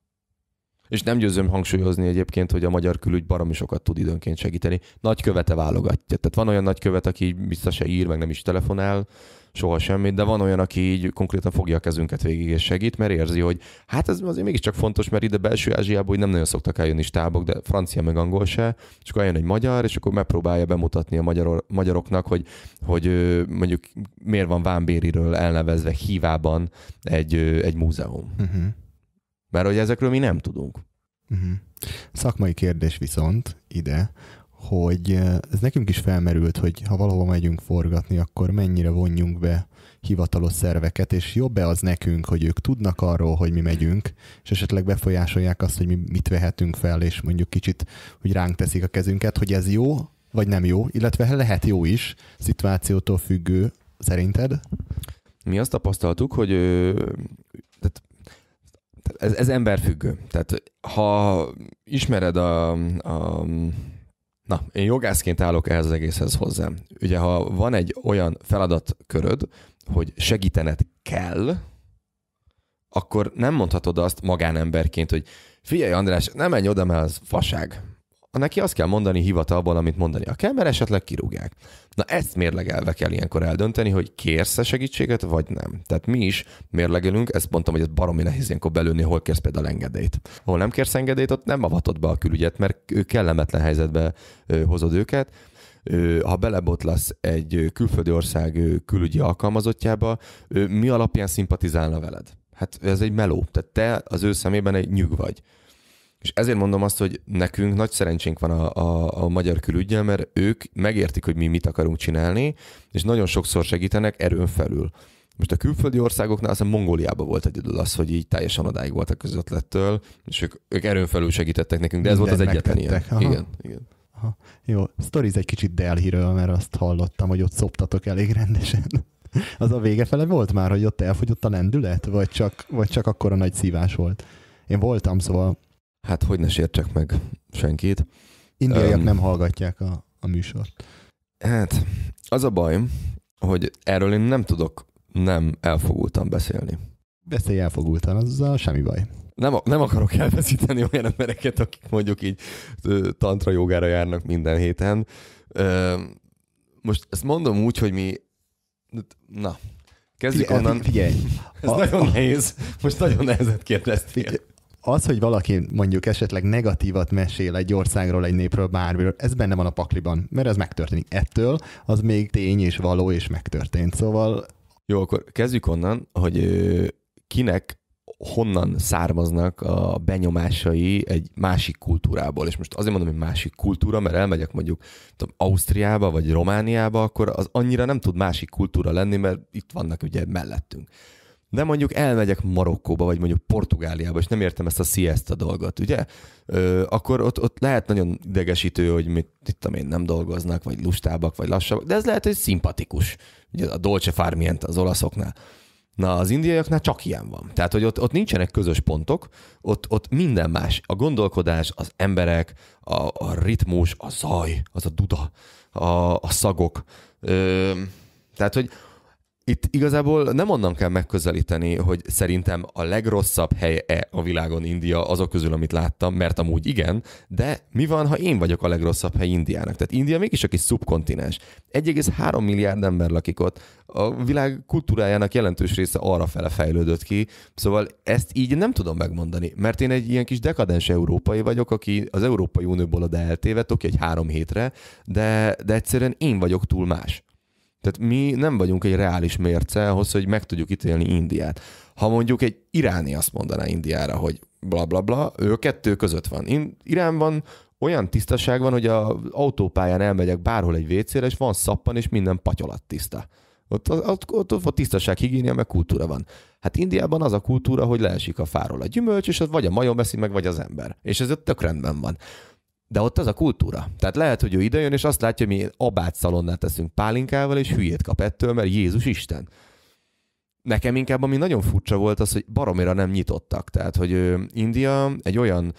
És nem győzöm hangsúlyozni egyébként, hogy a magyar külügy baromi sokat tud időnként segíteni. Nagykövete válogatja. Tehát van olyan nagykövet, aki biztos se ír, meg nem is telefonál, soha semmit, de van olyan, aki így konkrétan fogja a kezünket végig és segít, mert érzi, hogy hát ez azért mégiscsak fontos, mert ide belső Ázsiából nem nagyon szoktak eljönni stábok, de francia meg angol se, és akkor eljön egy magyar, és akkor megpróbálja bemutatni a magyar, magyaroknak, hogy, hogy mondjuk miért van Vámbériről elnevezve hívában egy, egy múzeum. Uh-huh. Mert hogy ezekről mi nem tudunk. Uh-huh. Szakmai kérdés viszont ide, hogy ez nekünk is felmerült, hogy ha valahova megyünk forgatni, akkor mennyire vonjunk be hivatalos szerveket, és jobb-e az nekünk, hogy ők tudnak arról, hogy mi megyünk, és esetleg befolyásolják azt, hogy mi mit vehetünk fel, és mondjuk kicsit, hogy ránk teszik a kezünket, hogy ez jó, vagy nem jó, illetve lehet jó is, szituációtól függő, szerinted? Mi azt tapasztaltuk, hogy tehát ez, ez emberfüggő. Tehát ha ismered a, a Na, én jogászként állok ehhez az egészhez hozzá. Ugye, ha van egy olyan feladatköröd, hogy segítened kell, akkor nem mondhatod azt magánemberként, hogy figyelj András, nem menj oda, mert az faság neki azt kell mondani hivatalban, amit a kell, mert esetleg kirúgják. Na ezt mérlegelve kell ilyenkor eldönteni, hogy kérsz-e segítséget, vagy nem. Tehát mi is mérlegelünk, ezt mondtam, hogy ez baromi nehéz ilyenkor belőni, hol kérsz például engedélyt. Hol nem kérsz engedélyt, ott nem avatod be a külügyet, mert ő kellemetlen helyzetbe hozod őket, ha belebotlasz egy külföldi ország külügyi alkalmazottjába, mi alapján szimpatizálna veled? Hát ez egy meló. Tehát te az ő szemében egy nyug vagy. És ezért mondom azt, hogy nekünk nagy szerencsénk van a, a, a magyar külügyel, mert ők megértik, hogy mi mit akarunk csinálni, és nagyon sokszor segítenek erőn felül. Most a külföldi országoknál, aztán Mongóliában volt egy idő, az, hogy így teljesen odáig voltak a közvetlettől, és ők, ők erőn felül segítettek nekünk, de ez volt az egyetlen ilyen. Aha. Igen, igen. Aha. Jó, sztoriz egy kicsit Delhiről, mert azt hallottam, hogy ott szoptatok elég rendesen. Az a vége fele volt már, hogy ott elfogyott a lendület, vagy csak, vagy csak akkor a nagy szívás volt? Én voltam, szóval Hát hogy ne sértsek meg senkit. Indiaiak um, nem hallgatják a, a műsort. Hát az a baj, hogy erről én nem tudok nem elfogultan beszélni. Beszélj elfogultan, a semmi baj. Nem, nem akarok elveszíteni olyan embereket, akik mondjuk így tantra jogára járnak minden héten. Most ezt mondom úgy, hogy mi... Na, Kezdjük figyelj, onnan. Figyelj. Ez a, nagyon a, nehéz. Most nagyon nehezet kérdeztél az, hogy valaki mondjuk esetleg negatívat mesél egy országról, egy népről, bármiről, ez benne van a pakliban, mert ez megtörténik. Ettől az még tény és való és megtörtént. Szóval... Jó, akkor kezdjük onnan, hogy kinek honnan származnak a benyomásai egy másik kultúrából. És most azért mondom, hogy másik kultúra, mert elmegyek mondjuk tudom, Ausztriába vagy Romániába, akkor az annyira nem tud másik kultúra lenni, mert itt vannak ugye mellettünk de mondjuk elmegyek Marokkóba, vagy mondjuk Portugáliába, és nem értem ezt a siesta dolgot, ugye? Ö, akkor ott, ott lehet nagyon idegesítő, hogy mit, mit tudom én, nem dolgoznak, vagy lustábbak, vagy lassabbak, de ez lehet, hogy szimpatikus. Ugye a dolce Farmient az olaszoknál. Na, az indiaiaknál csak ilyen van. Tehát, hogy ott, ott nincsenek közös pontok, ott, ott minden más. A gondolkodás, az emberek, a, a ritmus, a zaj, az a duda, a, a szagok. Ö, tehát, hogy itt igazából nem onnan kell megközelíteni, hogy szerintem a legrosszabb hely-e a világon India azok közül, amit láttam, mert amúgy igen, de mi van, ha én vagyok a legrosszabb hely Indiának? Tehát India mégis egy kis szubkontinens. 1,3 milliárd ember lakik ott. A világ kultúrájának jelentős része arra fele fejlődött ki, szóval ezt így nem tudom megmondani, mert én egy ilyen kis dekadens európai vagyok, aki az Európai Unióból oda eltévet, oké, egy három hétre, de, de egyszerűen én vagyok túl más. Tehát mi nem vagyunk egy reális mérce ahhoz, hogy meg tudjuk ítélni Indiát. Ha mondjuk egy iráni azt mondaná Indiára, hogy bla bla bla, ő kettő között van. In- van olyan tisztaság van, hogy az autópályán elmegyek bárhol egy vécére, és van szappan, és minden patyolat tiszta. Ott, ott, ott, ott a tisztaság, higiénia, meg kultúra van. Hát Indiában az a kultúra, hogy leesik a fáról a gyümölcs, és az vagy a majom eszi meg, vagy az ember. És ez ott tök rendben van. De ott az a kultúra. Tehát lehet, hogy ő idejön, és azt látja, hogy mi abát szalonnát teszünk pálinkával, és hülyét kap ettől, mert Jézus Isten. Nekem inkább ami nagyon furcsa volt az, hogy baromira nem nyitottak. Tehát, hogy India egy olyan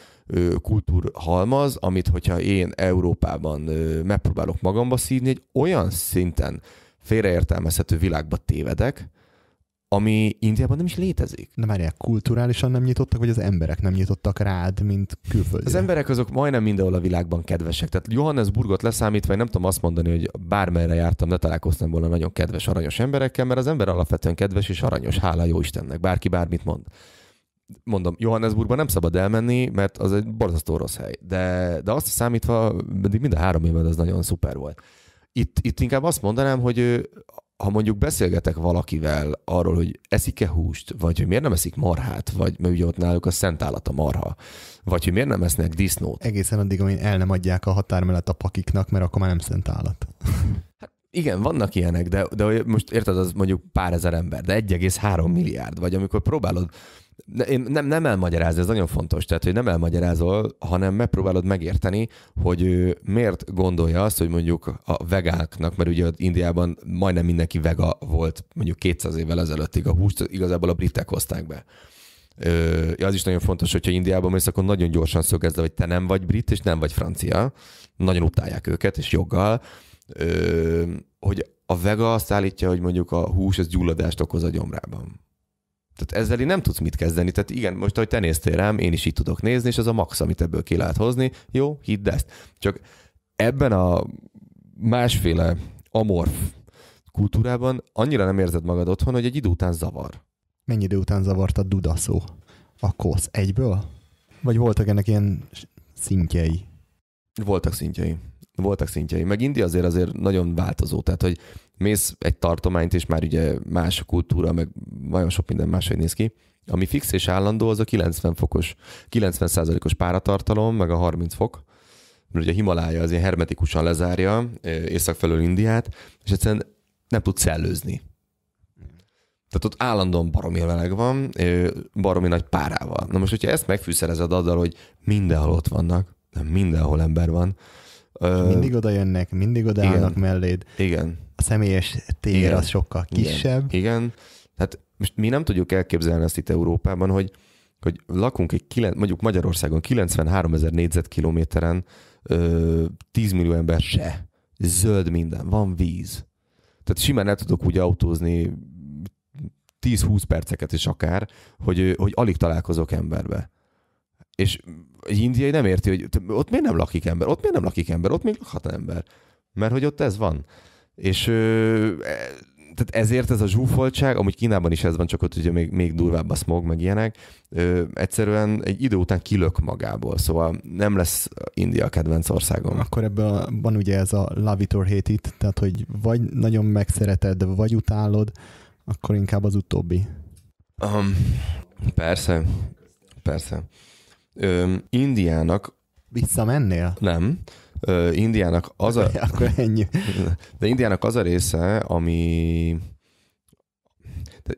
halmaz, amit hogyha én Európában megpróbálok magamba szívni, egy olyan szinten félreértelmezhető világba tévedek, ami Indiában nem is létezik. már ilyen kulturálisan nem nyitottak, vagy az emberek nem nyitottak rád, mint külföldi. Az emberek azok majdnem mindenhol a világban kedvesek. Tehát Johannesburgot leszámítva, én nem tudom azt mondani, hogy bármerre jártam, ne találkoztam volna nagyon kedves, aranyos emberekkel, mert az ember alapvetően kedves és aranyos, hála jó Istennek, bárki bármit mond. Mondom, Johannesburgban nem szabad elmenni, mert az egy borzasztó rossz hely. De, de azt számítva, pedig mind a három évben az nagyon szuper volt. Itt, itt inkább azt mondanám, hogy ha mondjuk beszélgetek valakivel arról, hogy eszik-e húst, vagy hogy miért nem eszik marhát, vagy mert ugye ott náluk a szent állat a marha, vagy hogy miért nem esznek disznót. Egészen addig, amíg el nem adják a határ mellett a pakiknak, mert akkor már nem szent állat. Hát igen, vannak ilyenek, de, de most érted, az mondjuk pár ezer ember, de 1,3 milliárd, vagy amikor próbálod én nem, nem elmagyaráz, ez nagyon fontos, tehát hogy nem elmagyarázol, hanem megpróbálod megérteni, hogy ő miért gondolja azt, hogy mondjuk a vegáknak, mert ugye Indiában majdnem mindenki vega volt mondjuk 200 évvel ezelőttig, a húst igazából a britek hozták be. Ö, az is nagyon fontos, hogyha Indiában mész, akkor nagyon gyorsan szögezd hogy te nem vagy brit, és nem vagy francia. Nagyon utálják őket, és joggal. Ö, hogy a vega azt állítja, hogy mondjuk a hús az gyulladást okoz a gyomrában tehát ezzel én nem tudsz mit kezdeni. Tehát igen, most, ahogy te néztél rám, én is így tudok nézni, és az a max, amit ebből ki lehet hozni. Jó, hidd ezt. Csak ebben a másféle amorf kultúrában annyira nem érzed magad otthon, hogy egy idő után zavar. Mennyi idő után zavart a dudaszó? A kosz egyből? Vagy voltak ennek ilyen szintjei? Voltak szintjei voltak szintjei. Meg India azért azért nagyon változó, tehát hogy mész egy tartományt, és már ugye más a kultúra, meg nagyon sok minden máshogy néz ki. Ami fix és állandó, az a 90 fokos, 90 százalékos páratartalom, meg a 30 fok, mert ugye a Himalája azért hermetikusan lezárja észak felől Indiát, és egyszerűen nem tud szellőzni. Tehát ott állandóan baromi meleg van, baromi nagy párával. Na most, hogyha ezt megfűszerezed azzal, hogy mindenhol ott vannak, nem mindenhol ember van, mindig oda jönnek, mindig oda igen, állnak melléd. Igen. A személyes tér igen, az sokkal kisebb. Igen. igen. Tehát most mi nem tudjuk elképzelni ezt itt Európában, hogy, hogy lakunk egy, kilen, mondjuk Magyarországon 93 ezer négyzetkilométeren, 10 millió ember se. Zöld minden, van víz. Tehát simán el tudok úgy autózni 10-20 perceket is akár, hogy, hogy alig találkozok emberbe. És egy indiai nem érti, hogy ott miért nem lakik ember, ott miért nem lakik ember, ott még lakhat ember. Mert hogy ott ez van. És ö, e, tehát ezért ez a zsúfoltság, amúgy Kínában is ez van, csak ott ugye még, még durvább a smog, meg ilyenek, ö, egyszerűen egy idő után kilök magából, szóval nem lesz India a kedvenc országom. Akkor ebben van ugye ez a love it or hate it, tehát hogy vagy nagyon megszereted, vagy utálod, akkor inkább az utóbbi. Um, persze, persze. Ö, Indiának... Visszamennél? Nem. Ö, Indiának az a... Akkor ennyi. De Indiának az a része, ami...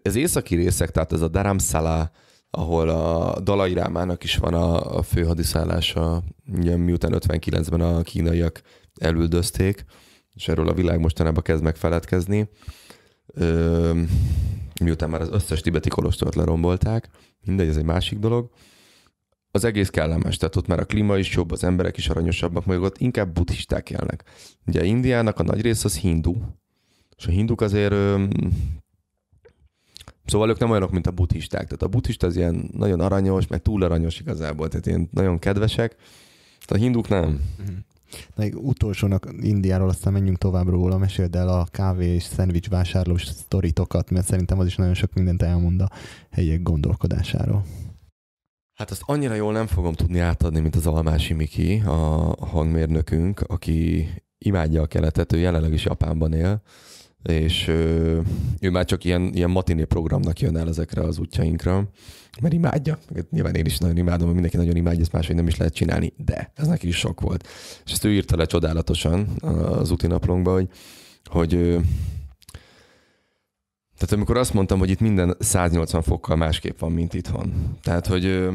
Ez északi részek, tehát ez a Dharamsala, ahol a Dalai Rámának is van a, a főhadiszállása, ugye, miután 59-ben a kínaiak elüldözték, és erről a világ mostanában kezd megfeledkezni. Ö, miután már az összes tibeti kolostort lerombolták, mindegy, ez egy másik dolog az egész kellemes, tehát ott már a klíma is jobb, az emberek is aranyosabbak, mondjuk ott inkább buddhisták élnek. Ugye Indiának a nagy része az hindu, és a hinduk azért Szóval ők nem olyanok, mint a buddhisták. Tehát a buddhista az ilyen nagyon aranyos, meg túl aranyos igazából, tehát ilyen nagyon kedvesek. A hinduk nem. Na, mhm. utolsónak Indiáról aztán menjünk tovább róla, meséld el a kávé és szendvics vásárlós sztoritokat, mert szerintem az is nagyon sok mindent elmond a helyiek gondolkodásáról. Hát azt annyira jól nem fogom tudni átadni, mint az Almási Miki, a hangmérnökünk, aki imádja a keletet, ő jelenleg is Japánban él, és ő, ő már csak ilyen, ilyen matiné programnak jön el ezekre az útjainkra, mert imádja, hát nyilván én is nagyon imádom, hogy mindenki nagyon imádja, ezt máshogy nem is lehet csinálni, de ez neki is sok volt. És ezt ő írta le csodálatosan az útinaplónkba, hogy, hogy tehát amikor azt mondtam, hogy itt minden 180 fokkal másképp van, mint itthon. Tehát, hogy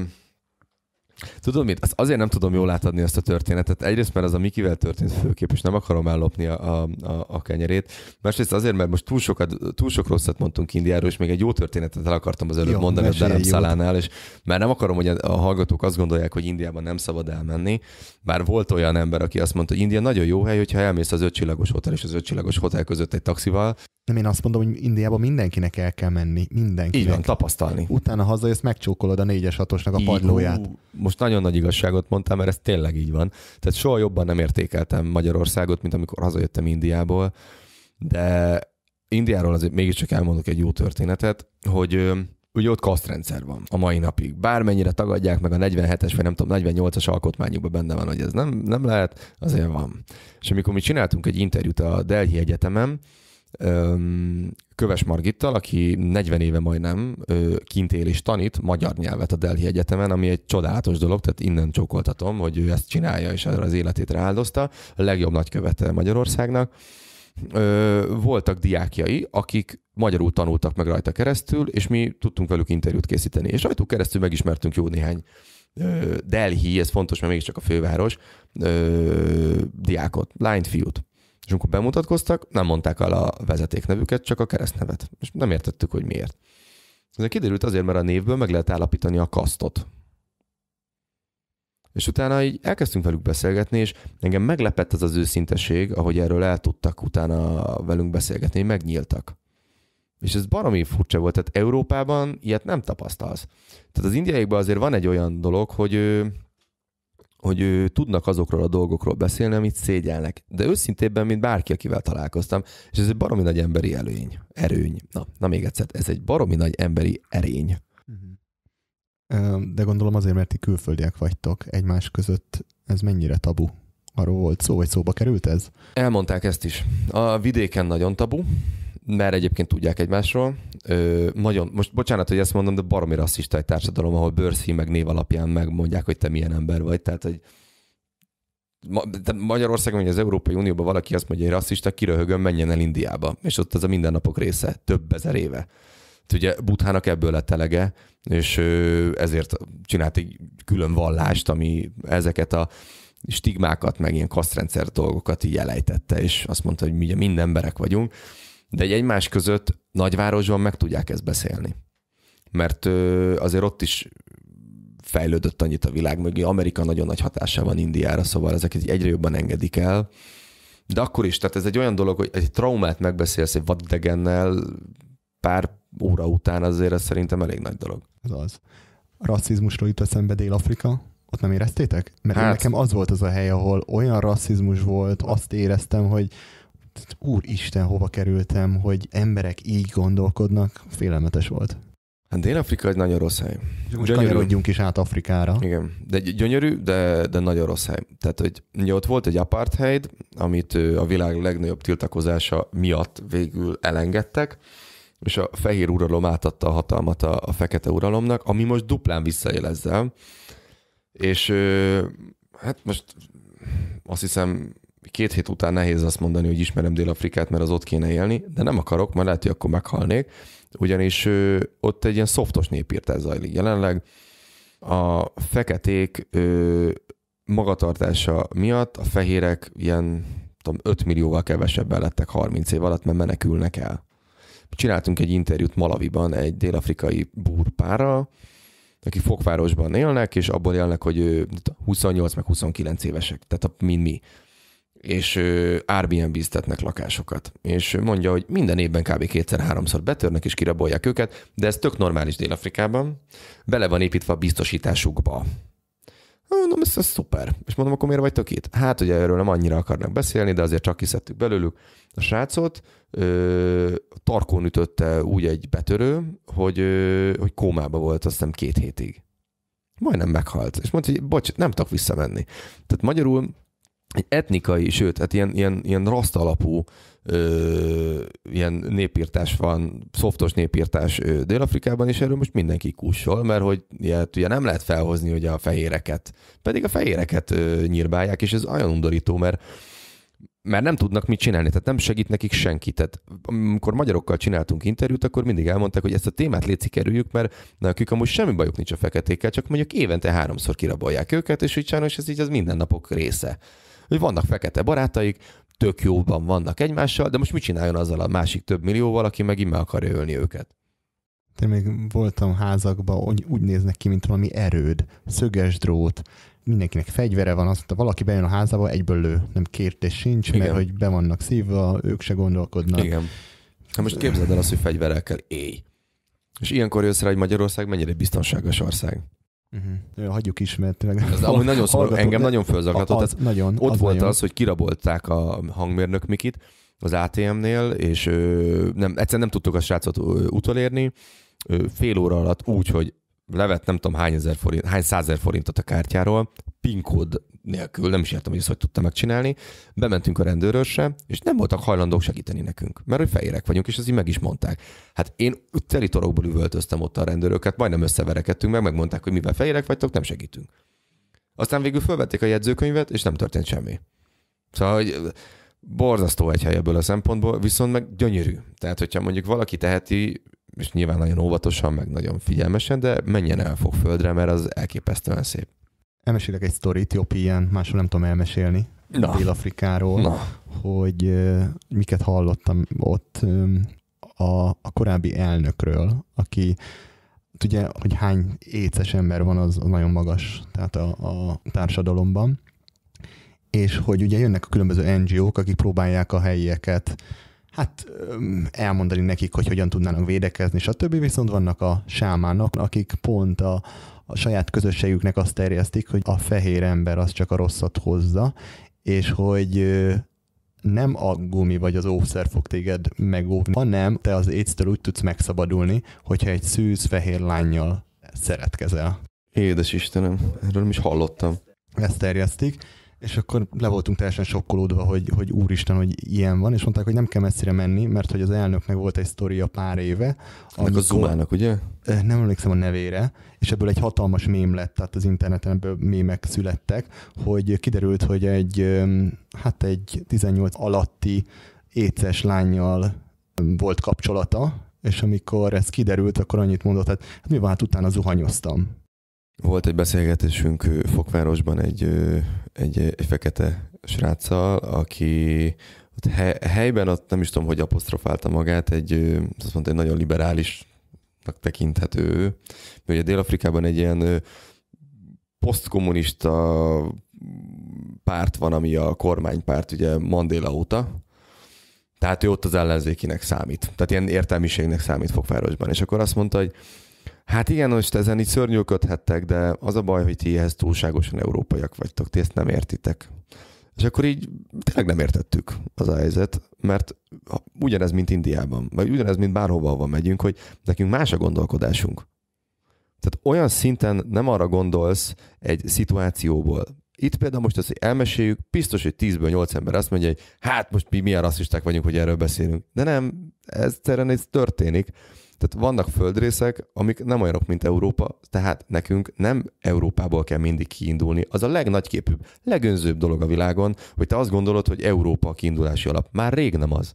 Tudod mit? Azt azért nem tudom jól átadni ezt a történetet. Egyrészt, mert az a Mikivel történt főkép, és nem akarom ellopni a, a, a, a kenyerét. Másrészt azért, mert most túl, sokat, túl sok rosszat mondtunk Indiáról, és még egy jó történetet el akartam az előbb jó, mondani a Derem Szalánál, és mert nem akarom, hogy a hallgatók azt gondolják, hogy Indiában nem szabad elmenni. Bár volt olyan ember, aki azt mondta, hogy India nagyon jó hely, hogyha elmész az ötcsillagos hotel és az ötcsillagos hotel között egy taxival. Nem, én azt mondom, hogy Indiában mindenkinek el kell menni. Mindenkinek. Így van, tapasztalni. Utána hazajössz, megcsókolod a négyes hatosnak a padlóját most nagyon nagy igazságot mondtam, mert ez tényleg így van. Tehát soha jobban nem értékeltem Magyarországot, mint amikor hazajöttem Indiából, de Indiáról azért mégiscsak elmondok egy jó történetet, hogy ugye ott kasztrendszer van a mai napig. Bármennyire tagadják meg a 47-es, vagy nem tudom, 48-as alkotmányukban benne van, hogy ez nem, nem lehet, azért van. És amikor mi csináltunk egy interjút a Delhi Egyetemen, Köves Margittal, aki 40 éve majdnem kint él és tanít magyar nyelvet a Delhi Egyetemen, ami egy csodálatos dolog, tehát innen csókoltatom, hogy ő ezt csinálja, és erre az életét rááldozta. A legjobb nagykövete Magyarországnak. Voltak diákjai, akik magyarul tanultak meg rajta keresztül, és mi tudtunk velük interjút készíteni. És rajtuk keresztül megismertünk jó néhány Delhi, ez fontos, mert mégiscsak a főváros, diákot, lányt, fiút. És amikor bemutatkoztak, nem mondták el a vezetéknevüket, csak a keresztnevet. És nem értettük, hogy miért. Ez kiderült azért, mert a névből meg lehet állapítani a kasztot. És utána így elkezdtünk velük beszélgetni, és engem meglepett ez az őszinteség, ahogy erről el tudtak utána velünk beszélgetni, megnyíltak. És ez baromi furcsa volt, tehát Európában ilyet nem tapasztalsz. Tehát az indiaiakban azért van egy olyan dolog, hogy hogy ő, tudnak azokról a dolgokról beszélni, amit szégyelnek. De őszintébben, mint bárki, akivel találkoztam, és ez egy baromi nagy emberi előny, erőny. Na, na még egyszer, ez egy baromi nagy emberi erény. Mhm. De gondolom azért, mert ti külföldiek vagytok egymás között, ez mennyire tabu? Arról volt szó, vagy szóba került ez? Elmondták ezt is. A vidéken nagyon tabu, mert egyébként tudják egymásról, ö, nagyon, most bocsánat, hogy ezt mondom, de baromi rasszista egy társadalom, ahol bőrszín meg név alapján megmondják, hogy te milyen ember vagy. Tehát, hogy ma, de Magyarországon, vagy az Európai Unióban valaki azt mondja, hogy rasszista, kiröhögön, menjen el Indiába. És ott az a mindennapok része, több ezer éve. Ugye Buthának ebből lett elege, és ezért csinált egy külön vallást, ami ezeket a stigmákat, meg ilyen kasztrendszer dolgokat így elejtette, és azt mondta, hogy mi ugye mind emberek vagyunk, de egy egymás között nagyvárosban meg tudják ezt beszélni. Mert azért ott is fejlődött annyit a világ mögé, Amerika nagyon nagy hatása van Indiára, szóval ezek egyre jobban engedik el. De akkor is, tehát ez egy olyan dolog, hogy egy traumát megbeszélsz egy vaddegennel pár óra után, azért ez szerintem elég nagy dolog. Ez az. Rasszizmusról jut eszembe Dél-Afrika, ott nem éreztétek? Mert hát... nekem az volt az a hely, ahol olyan rasszizmus volt, azt éreztem, hogy úristen, hova kerültem, hogy emberek így gondolkodnak, félelmetes volt. Hát Dél-Afrika egy nagyon rossz hely. Most gyönyörű. kanyarodjunk is át Afrikára. Igen, de gyönyörű, de, de nagyon rossz hely. Tehát, hogy ugye ott volt egy apartheid, amit a világ legnagyobb tiltakozása miatt végül elengedtek, és a fehér uralom átadta a hatalmat a, a fekete uralomnak, ami most duplán visszaél ezzel. És hát most azt hiszem két hét után nehéz azt mondani, hogy ismerem Dél-Afrikát, mert az ott kéne élni, de nem akarok, mert lehet, hogy akkor meghalnék, ugyanis ott egy ilyen szoftos népírtás zajlik jelenleg. A feketék magatartása miatt a fehérek ilyen tudom, 5 millióval kevesebben lettek 30 év alatt, mert menekülnek el. Csináltunk egy interjút Malaviban egy dél-afrikai burpára, akik fogvárosban élnek, és abból élnek, hogy 28 meg 29 évesek, tehát a, mi és airbnb biztetnek lakásokat. És mondja, hogy minden évben kb. kétszer-háromszor betörnek és kirabolják őket, de ez tök normális Dél-Afrikában. Bele van építve a biztosításukba. Mondom, ez, ez szuper. És mondom, akkor miért vagytok itt? Hát, ugye erről nem annyira akarnak beszélni, de azért csak kiszedtük belőlük. A srácot ö, tarkón ütötte úgy egy betörő, hogy, ö, hogy kómába volt azt hiszem két hétig. Majdnem meghalt. És mondta, hogy bocs, nem tudok visszamenni. Tehát magyarul egy etnikai, sőt, hát ilyen, ilyen, ilyen raszt alapú ö, ilyen népírtás van, szoftos népírtás ö, Dél-Afrikában, és erről most mindenki kussol, mert hogy ilyet ugye nem lehet felhozni ugye a fehéreket. Pedig a fehéreket ö, nyírbálják, és ez olyan undorító, mert mert nem tudnak mit csinálni, tehát nem segít nekik senki. Tehát amikor magyarokkal csináltunk interjút, akkor mindig elmondták, hogy ezt a témát létszik kerüljük, mert nekik amúgy semmi bajuk nincs a feketékkel, csak mondjuk évente háromszor kirabolják őket, és úgy sajnos ez így az mindennapok része hogy vannak fekete barátaik, tök jóban vannak egymással, de most mit csináljon azzal a másik több millióval, aki meg meg akarja ölni őket? Te még voltam házakban, hogy úgy néznek ki, mint valami erőd, szöges drót, mindenkinek fegyvere van, azt mondta, valaki bejön a házába, egyből lő. Nem kérdés sincs, Igen. mert hogy be vannak szívva, ők se gondolkodnak. Igen. Hát most képzeld el azt, hogy fegyverekkel élj. És ilyenkor jössz rá, hogy Magyarország mennyire biztonságos ország. Uh-huh. Hagyjuk is, mert meg Ez amúgy nagyon szomorú, engem nagyon fölzaklatott. Ott nagyon, volt az, hogy kirabolták a hangmérnök Mikit az ATM-nél, és ö, nem, egyszerűen nem tudtuk a srácot utolérni, ö, fél óra alatt úgy, hogy levet nem tudom hány, ezer forint, hány százer forintot a kártyáról, PIN kód nélkül, nem is értem, hogy ezt hogy tudta megcsinálni. Bementünk a rendőrösre, és nem voltak hajlandók segíteni nekünk, mert hogy fehérek vagyunk, és ez így meg is mondták. Hát én teli torokból üvöltöztem ott a rendőröket, majdnem összeverekedtünk, meg megmondták, hogy mivel fehérek vagytok, nem segítünk. Aztán végül felvették a jegyzőkönyvet, és nem történt semmi. Szóval, hogy borzasztó egy hely ebből a szempontból, viszont meg gyönyörű. Tehát, hogyha mondjuk valaki teheti, és nyilván nagyon óvatosan, meg nagyon figyelmesen, de menjen el fog földre, mert az elképesztően szép. Elmesélek egy sztori Etiópián, máshol nem tudom elmesélni. Na. Dél-Afrikáról, Na. hogy uh, miket hallottam ott um, a, a korábbi elnökről, aki tudja, hogy hány éces ember van, az nagyon magas, tehát a, a társadalomban, és hogy ugye jönnek a különböző NGO-k, akik próbálják a helyieket hát elmondani nekik, hogy hogyan tudnának védekezni, stb. Viszont vannak a sámának, akik pont a, a saját közösségüknek azt terjesztik, hogy a fehér ember az csak a rosszat hozza, és hogy nem a gumi vagy az óvszer fog téged megóvni, hanem te az aids úgy tudsz megszabadulni, hogyha egy szűz fehér lányjal szeretkezel. Édes Istenem, erről is hallottam. Ezt terjesztik, és akkor le voltunk teljesen sokkolódva, hogy, hogy úristen, hogy ilyen van, és mondták, hogy nem kell messzire menni, mert hogy az elnöknek volt egy sztoria pár éve. Ennek a Zumának, ugye? Nem emlékszem a nevére, és ebből egy hatalmas mém lett, tehát az interneten ebből mémek születtek, hogy kiderült, hogy egy, hát egy 18 alatti éces lányjal volt kapcsolata, és amikor ez kiderült, akkor annyit mondott, hát, hát mi van, hát utána zuhanyoztam. Volt egy beszélgetésünk Fokvárosban egy, egy, egy fekete sráccal, aki ott he, helyben, ott nem is tudom, hogy apostrofálta magát, egy, azt mondta, egy nagyon liberálisnak tekinthető mert Ugye Dél-Afrikában egy ilyen posztkommunista párt van, ami a kormánypárt ugye Mandela óta, tehát ő ott az ellenzékinek számít. Tehát ilyen értelmiségnek számít Fokvárosban. És akkor azt mondta, hogy Hát igen, most ezen így szörnyűködhettek, de az a baj, hogy ti ehhez túlságosan európaiak vagytok, ti ezt nem értitek. És akkor így tényleg nem értettük az a helyzet, mert ugyanez, mint Indiában, vagy ugyanez, mint bárhova, ahova megyünk, hogy nekünk más a gondolkodásunk. Tehát olyan szinten nem arra gondolsz egy szituációból. Itt például most azt, hogy elmeséljük, biztos, hogy 10-ből 8 ember azt mondja, hogy hát most mi milyen rasszisták vagyunk, hogy erről beszélünk. De nem, ez terén ez történik. Tehát vannak földrészek, amik nem olyanok, mint Európa, tehát nekünk nem Európából kell mindig kiindulni. Az a legnagyképűbb, legönzőbb dolog a világon, hogy te azt gondolod, hogy Európa a kiindulási alap. Már rég nem az.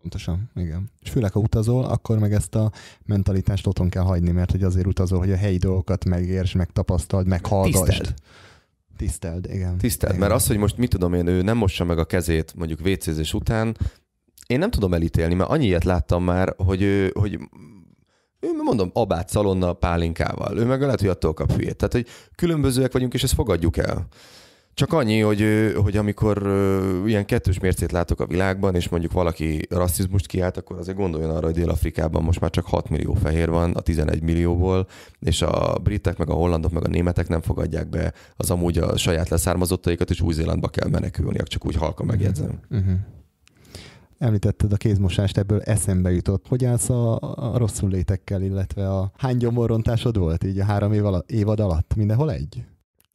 Pontosan, igen. És főleg, ha utazol, akkor meg ezt a mentalitást otthon kell hagyni, mert hogy azért utazol, hogy a helyi dolgokat megérts, megtapasztald, meghallgass. Tiszteld. Tiszteld, igen. Tiszteld, igen. mert az, hogy most mit tudom én, ő nem mossa meg a kezét mondjuk vécézés után, én nem tudom elítélni, mert annyi ilyet láttam már, hogy, ő, hogy ő, mondom, abát szalonna pálinkával. Ő meg lehet, hogy attól kap hülyét. Tehát, hogy különbözőek vagyunk, és ezt fogadjuk el. Csak annyi, hogy, hogy amikor ilyen kettős mércét látok a világban, és mondjuk valaki rasszizmust kiált, akkor azért gondoljon arra, hogy Dél-Afrikában most már csak 6 millió fehér van a 11 millióból, és a britek, meg a hollandok, meg a németek nem fogadják be az amúgy a saját leszármazottaikat, és Új-Zélandba kell menekülni, csak úgy halka megjegyzem. Uh-huh. Említetted a kézmosást, ebből eszembe jutott. Hogy állsz a, a rosszul létekkel, illetve a hány gyomorrontásod volt így a három év alatt, évad alatt? Mindenhol egy?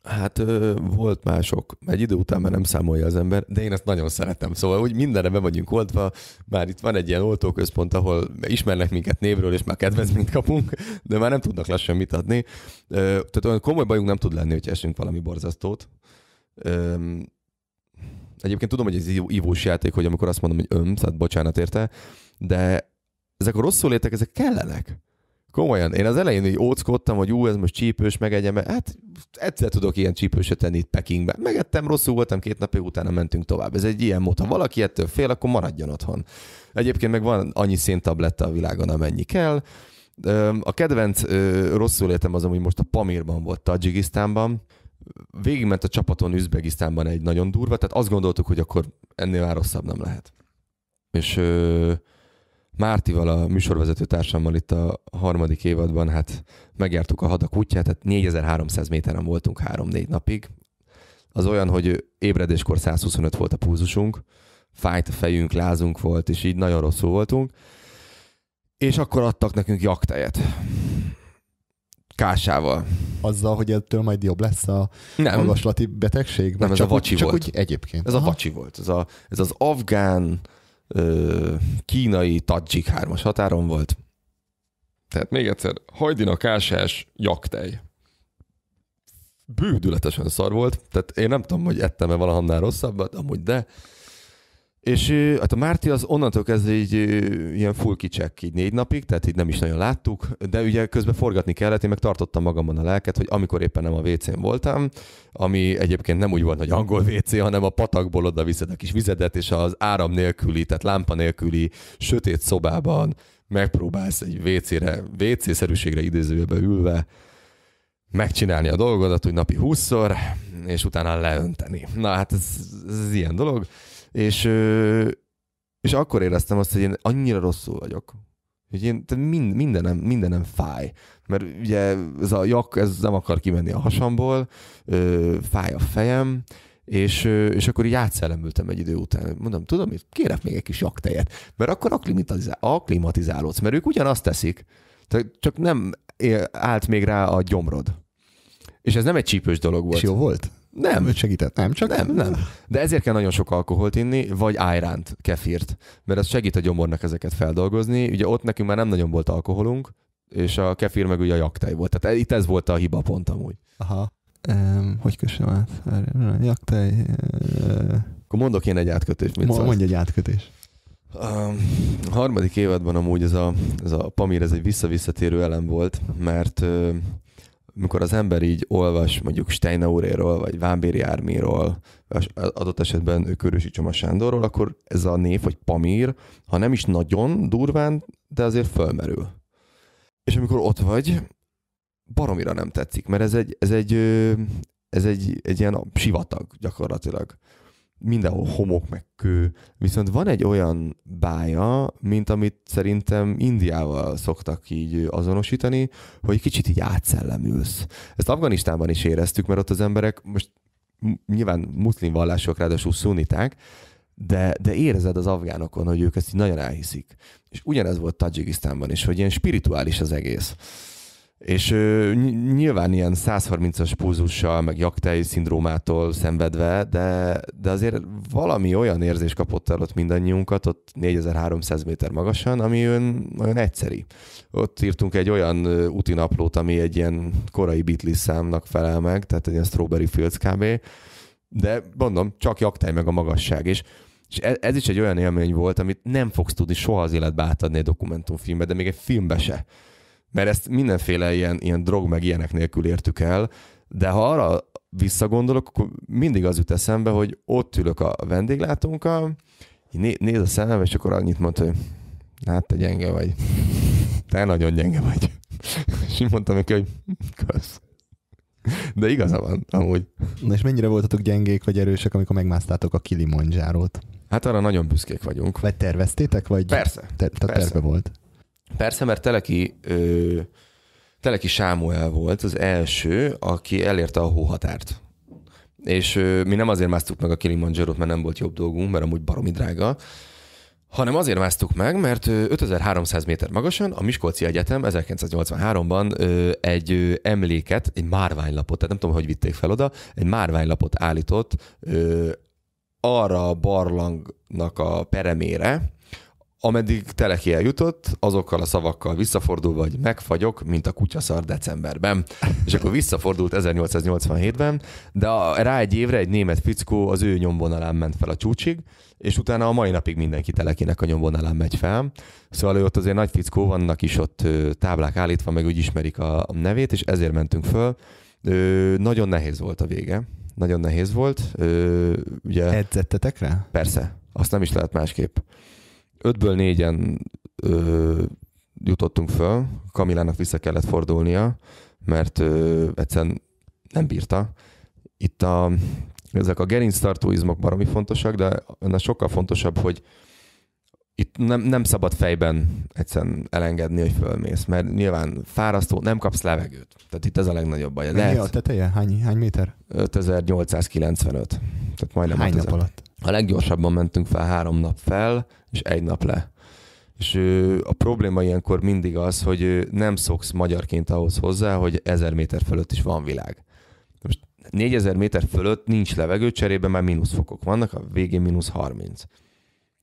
Hát ö, volt mások. Egy idő után már nem számolja az ember, de én ezt nagyon szeretem. Szóval úgy mindenre be vagyunk oltva, már itt van egy ilyen oltóközpont, ahol ismernek minket névről, és már kedvezményt kapunk, de már nem tudnak lassan mit adni. Ö, tehát olyan komoly bajunk nem tud lenni, hogy esünk valami borzasztót. Egyébként tudom, hogy ez ívós játék, hogy amikor azt mondom, hogy öm, tehát bocsánat érte, de ezek a rosszul létek, ezek kellenek. Komolyan. Én az elején így óckodtam, hogy ú, ez most csípős, megegyem, hát egyszer tudok ilyen csípőset tenni itt Pekingben. Megettem, rosszul voltam, két napig utána mentünk tovább. Ez egy ilyen mód. Ha valaki ettől fél, akkor maradjon otthon. Egyébként meg van annyi széntabletta a világon, amennyi kell. A kedvenc rosszul értem az, hogy most a Pamirban volt, Tajikisztánban, végigment a csapaton Üzbegisztánban egy nagyon durva, tehát azt gondoltuk, hogy akkor ennél már rosszabb nem lehet. És ö, Mártival, a műsorvezető társammal itt a harmadik évadban, hát megjártuk a hadak útját, tehát 4300 méteren voltunk 3-4 napig. Az olyan, hogy ébredéskor 125 volt a púzusunk, fájt a fejünk, lázunk volt, és így nagyon rosszul voltunk. És akkor adtak nekünk jaktejet. Kásával. Azzal, hogy ettől majd jobb lesz a nem. magaslati betegség? Nem, ez csak a vacsi úgy, volt. Csak úgy egyébként. Ez Aha. a vacsi volt. Ez, a, ez az afgán kínai tadzsik hármas határon volt. Tehát még egyszer, hajdina kásás jaktej. Bődületesen szar volt, tehát én nem tudom, hogy ettem-e valahannál rosszabbat, amúgy de és hát a Márti az onnantól kezdve így ilyen full kicsek így négy napig, tehát így nem is nagyon láttuk, de ugye közben forgatni kellett, én meg tartottam magamban a lelket, hogy amikor éppen nem a WC-n voltam, ami egyébként nem úgy volt, hogy angol WC, hanem a patakból oda viszed a kis vizedet, és az áram nélküli, tehát lámpa nélküli sötét szobában megpróbálsz egy WC-re, WC-szerűségre idézőjebe ülve megcsinálni a dolgodat, hogy napi 20-szor, és utána leönteni. Na hát ez, ez ilyen dolog. És, és akkor éreztem azt, hogy én annyira rosszul vagyok, hogy én mind, mindenem, mindenem fáj. Mert ugye ez a jak, ez nem akar kimenni a hasamból, ö, fáj a fejem, és, és akkor így átszellemültem egy idő után. Mondom, tudom hogy kérek még egy kis jaktejet. Mert akkor aklimatizál, aklimatizálódsz, mert ők ugyanazt teszik, csak nem állt még rá a gyomrod. És ez nem egy csípős dolog volt. És jó volt? Nem. Őt segített. Nem, csak nem, nem. De ezért kell nagyon sok alkoholt inni, vagy ájránt, kefirt, mert ez segít a gyomornak ezeket feldolgozni. Ugye ott nekünk már nem nagyon volt alkoholunk, és a kefir meg ugye a jaktáj volt. Tehát e- itt ez volt a hiba pont amúgy. Aha. Um, hogy köszönöm. át? Jaktáj... Uh... Akkor mondok én egy átkötést. Mit mondj egy átkötés. A harmadik évadban amúgy ez a, ez a Pamir ez egy visszavisszatérő elem volt, mert mikor az ember így olvas mondjuk Steinauréről, vagy Vámbéri Ármiról, adott esetben Körösi Csoma Sándorról, akkor ez a név, vagy Pamír, ha nem is nagyon durván, de azért fölmerül. És amikor ott vagy, baromira nem tetszik, mert ez egy, ez egy, ez egy, egy ilyen sivatag gyakorlatilag mindenhol homok meg kő, viszont van egy olyan bája, mint amit szerintem Indiával szoktak így azonosítani, hogy kicsit így átszellemülsz. Ezt Afganisztánban is éreztük, mert ott az emberek most nyilván muszlim vallások, ráadásul szuniták, de, de érezed az afgánokon, hogy ők ezt így nagyon elhiszik. És ugyanez volt Tajikisztánban is, hogy ilyen spirituális az egész. És ö, nyilván ilyen 130-as púzussal, meg jaktei szindrómától szenvedve, de, de azért valami olyan érzés kapott el ott mindannyiunkat, ott 4300 méter magasan, ami olyan, olyan egyszeri. Ott írtunk egy olyan utinaplót, ami egy ilyen korai Beatles számnak felel meg, tehát egy ilyen Strawberry Fields kb. De mondom, csak jaktei meg a magasság, és és e-, ez is egy olyan élmény volt, amit nem fogsz tudni soha az életbe átadni egy dokumentumfilmbe, de még egy filmbe se mert ezt mindenféle ilyen, ilyen drog meg ilyenek nélkül értük el, de ha arra visszagondolok, akkor mindig az jut eszembe, hogy ott ülök a vendéglátónkkal, né- néz a szemem, és akkor annyit mond, hogy hát te gyenge vagy. Te nagyon gyenge vagy. És így mondtam neki, hogy kösz. De igaza van, amúgy. Na és mennyire voltatok gyengék vagy erősek, amikor megmásztátok a Kilimondzsárót? Hát arra nagyon büszkék vagyunk. Vagy terveztétek, vagy? Persze. Te, te persze. terve volt. Persze, mert Teleki, ö, Teleki Sámuel volt az első, aki elérte a hóhatárt. És ö, mi nem azért másztuk meg a kilimanjaro mert nem volt jobb dolgunk, mert amúgy baromi drága, hanem azért másztuk meg, mert 5300 méter magasan a Miskolci Egyetem 1983-ban egy emléket, egy márványlapot, tehát nem tudom, hogy vitték fel oda, egy márványlapot állított arra a barlangnak a peremére, ameddig Teleki eljutott, azokkal a szavakkal visszafordul vagy megfagyok, mint a kutyaszar decemberben. És akkor visszafordult 1887-ben, de a, rá egy évre egy német fickó az ő nyomvonalán ment fel a csúcsig, és utána a mai napig mindenki Telekinek a nyomvonalán megy fel. Szóval ő ott azért nagy fickó, vannak is ott táblák állítva, meg úgy ismerik a, a nevét, és ezért mentünk föl. Ö, nagyon nehéz volt a vége. Nagyon nehéz volt. Ö, ugye... Edzettetek rá? Persze. Azt nem is lehet másképp ötből négyen ö, jutottunk föl, Kamilának vissza kellett fordulnia, mert ö, egyszerűen nem bírta. Itt a, ezek a gerinc tartóizmok baromi fontosak, de ennek sokkal fontosabb, hogy itt nem, nem szabad fejben egyszerűen elengedni, hogy fölmész, mert nyilván fárasztó, nem kapsz levegőt. Tehát itt ez a legnagyobb baj. Lehet, Mi a teteje? Hány, hány méter? 5895. Tehát majdnem Hány nap alatt? a leggyorsabban mentünk fel három nap fel, és egy nap le. És a probléma ilyenkor mindig az, hogy nem szoksz magyarként ahhoz hozzá, hogy ezer méter fölött is van világ. Most 4000 méter fölött nincs levegő, mert már mínuszfokok vannak, a végén mínusz 30.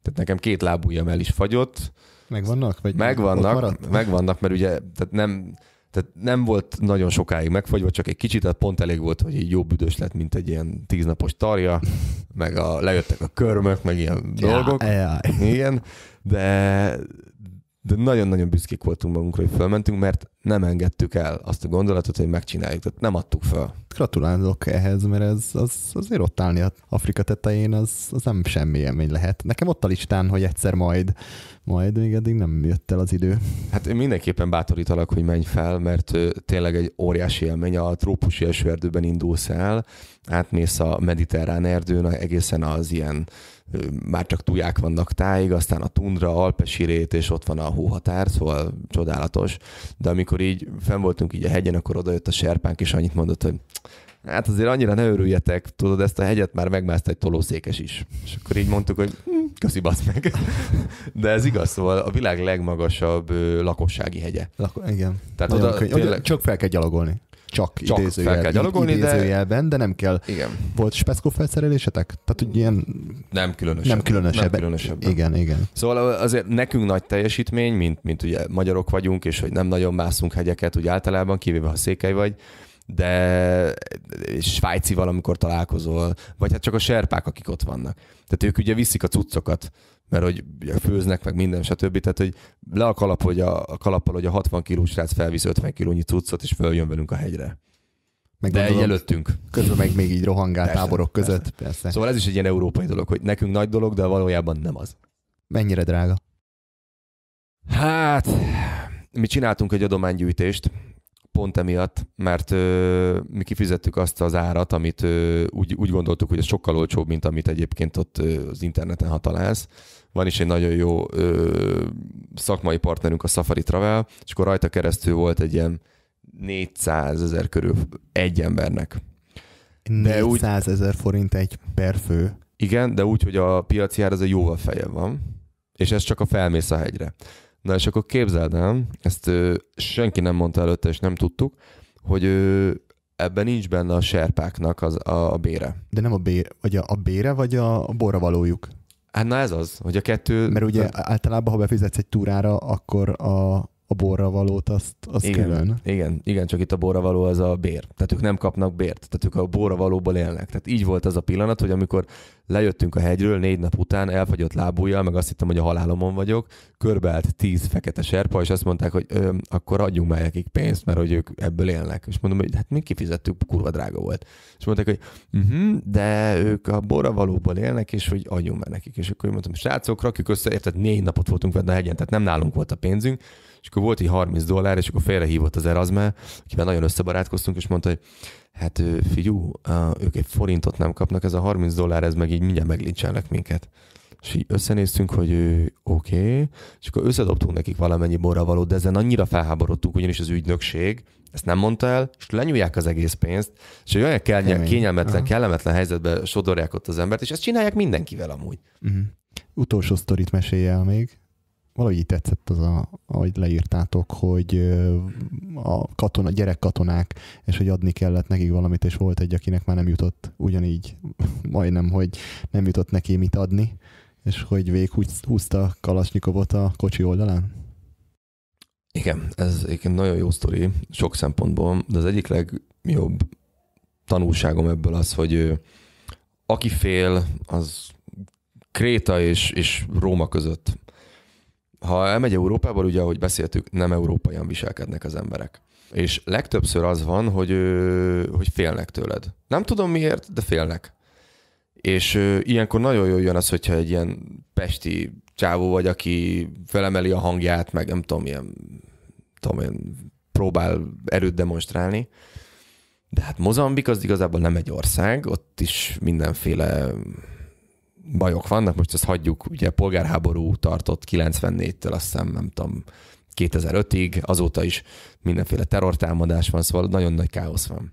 Tehát nekem két lábujjam el is fagyott. Megvannak? Vagy megvannak, megvannak, mert ugye tehát nem, tehát nem volt nagyon sokáig megfagyva, csak egy kicsit, tehát pont elég volt, hogy egy jó büdös lett, mint egy ilyen tíznapos tarja, meg a, lejöttek a körmök, meg ilyen ja, dolgok. Ja. Igen, de, de nagyon-nagyon büszkék voltunk magunkra, hogy fölmentünk, mert nem engedtük el azt a gondolatot, hogy megcsináljuk, tehát nem adtuk fel. Gratulálok ehhez, mert ez az, azért ott állni az Afrika tetején, az, az nem semmi élmény lehet. Nekem ott a listán, hogy egyszer majd, majd még eddig nem jött el az idő. Hát én mindenképpen bátorítalak, hogy menj fel, mert tényleg egy óriási élmény, a trópusi esőerdőben indulsz el, átmész a mediterrán erdőn, egészen az ilyen már csak tuják vannak tájig, aztán a tundra, alpesirét, és ott van a hóhatár, szóval csodálatos. De amikor amikor így fenn voltunk így a hegyen, akkor odajött a serpánk, és annyit mondott, hogy hát azért annyira ne örüljetek, tudod, ezt a hegyet már megmászta egy tolószékes is. És akkor így mondtuk, hogy hm, köszi basz meg. De ez igaz, szóval a világ legmagasabb lakossági hegye. Lako- igen. Tehát oda, tényleg... Csak fel kell gyalogolni csak, csak idézőjel, fel kell gyalogolni, idézőjelben, de... de nem kell. Igen. Volt speckó felszerelésetek? Tehát hogy ilyen... Nem különösebb. Nem különösebb Nem különösebb. Igen, igen. Szóval azért nekünk nagy teljesítmény, mint, mint ugye magyarok vagyunk, és hogy nem nagyon mászunk hegyeket, úgy általában, kivéve ha székely vagy, de svájci valamikor találkozol, vagy hát csak a serpák, akik ott vannak. Tehát ők ugye viszik a cuccokat mert hogy főznek, meg minden, stb. Tehát, hogy le a, kalap, hogy a, a kalappal, hogy a 60 kilós srác felvisz 50 kilónyi cuccot, és följön velünk a hegyre. Meg De előttünk. Közben meg még így rohangál persze, táborok között. Persze. Persze. Szóval ez is egy ilyen európai dolog, hogy nekünk nagy dolog, de valójában nem az. Mennyire drága? Hát, mi csináltunk egy adománygyűjtést, pont emiatt, mert ö, mi kifizettük azt az árat, amit ö, úgy, úgy gondoltuk, hogy ez sokkal olcsóbb, mint amit egyébként ott ö, az interneten, ha találsz. Van is egy nagyon jó ö, szakmai partnerünk, a Safari Travel, és akkor rajta keresztül volt egy ilyen 400 ezer körül egy embernek. De 400 ezer forint egy per fő. Igen, de úgy, hogy a piaci ár az egy jóval feje van, és ez csak a felmész a hegyre. Na és akkor képzeld el, ezt ö, senki nem mondta előtte, és nem tudtuk, hogy ö, ebben nincs benne a serpáknak az, a, a bére. De nem a bére, vagy a, a bére, vagy a, a borra valójuk? Hát na ez az, hogy a kettő... Mert ugye de... általában, ha befizetsz egy túrára, akkor a, a borravalót azt, azt igen, külön. Igen, igen, csak itt a borravaló az a bér. Tehát ők nem kapnak bért, tehát ők a borravalóból élnek. Tehát így volt az a pillanat, hogy amikor lejöttünk a hegyről négy nap után, elfagyott lábújjal, meg azt hittem, hogy a halálomon vagyok, körbeállt tíz fekete serpa, és azt mondták, hogy ö, akkor adjunk már nekik pénzt, mert hogy ők ebből élnek. És mondom, hogy hát mi kifizettük, kurva drága volt. És mondták, hogy uh-huh, de ők a borravalóból élnek, és hogy adjunk már nekik. És akkor mondtam, srácok, rakjuk össze, érted, négy napot voltunk vele a hegyen, tehát nem nálunk volt a pénzünk, és akkor volt egy 30 dollár, és akkor félrehívott az Erasme, akivel nagyon összebarátkoztunk, és mondta, hogy hát figyú, ők egy forintot nem kapnak, ez a 30 dollár, ez meg így mindjárt meglincselnek minket. És így összenéztünk, hogy oké, okay. és akkor összedobtunk nekik valamennyi borra való, de ezen annyira felháborodtunk, ugyanis az ügynökség ezt nem mondta el, és lenyúlják az egész pénzt, és olyan kell, kényelmetlen, kellemetlen helyzetbe sodorják ott az embert, és ezt csinálják mindenkivel amúgy. Uh-huh. Utolsó sztorit mesélj el még valahogy így tetszett az, a, ahogy leírtátok, hogy a katona, gyerekkatonák, és hogy adni kellett nekik valamit, és volt egy, akinek már nem jutott ugyanígy, majdnem, hogy nem jutott neki mit adni, és hogy végig húzta Kalasnyikovot a kocsi oldalán? Igen, ez egy nagyon jó sztori sok szempontból, de az egyik legjobb tanulságom ebből az, hogy aki fél, az Kréta és, és Róma között ha elmegy Európában, ugye, ahogy beszéltük, nem európaian viselkednek az emberek. És legtöbbször az van, hogy, hogy félnek tőled. Nem tudom miért, de félnek. És ilyenkor nagyon jól jön az, hogyha egy ilyen pesti csávó vagy, aki felemeli a hangját, meg nem tudom, ilyen, tudom ilyen próbál erőt demonstrálni. De hát Mozambik az igazából nem egy ország, ott is mindenféle bajok vannak, most ezt hagyjuk, ugye polgárháború tartott 94-től, azt hiszem, nem tudom, 2005-ig, azóta is mindenféle terrortámadás van, szóval nagyon nagy káosz van.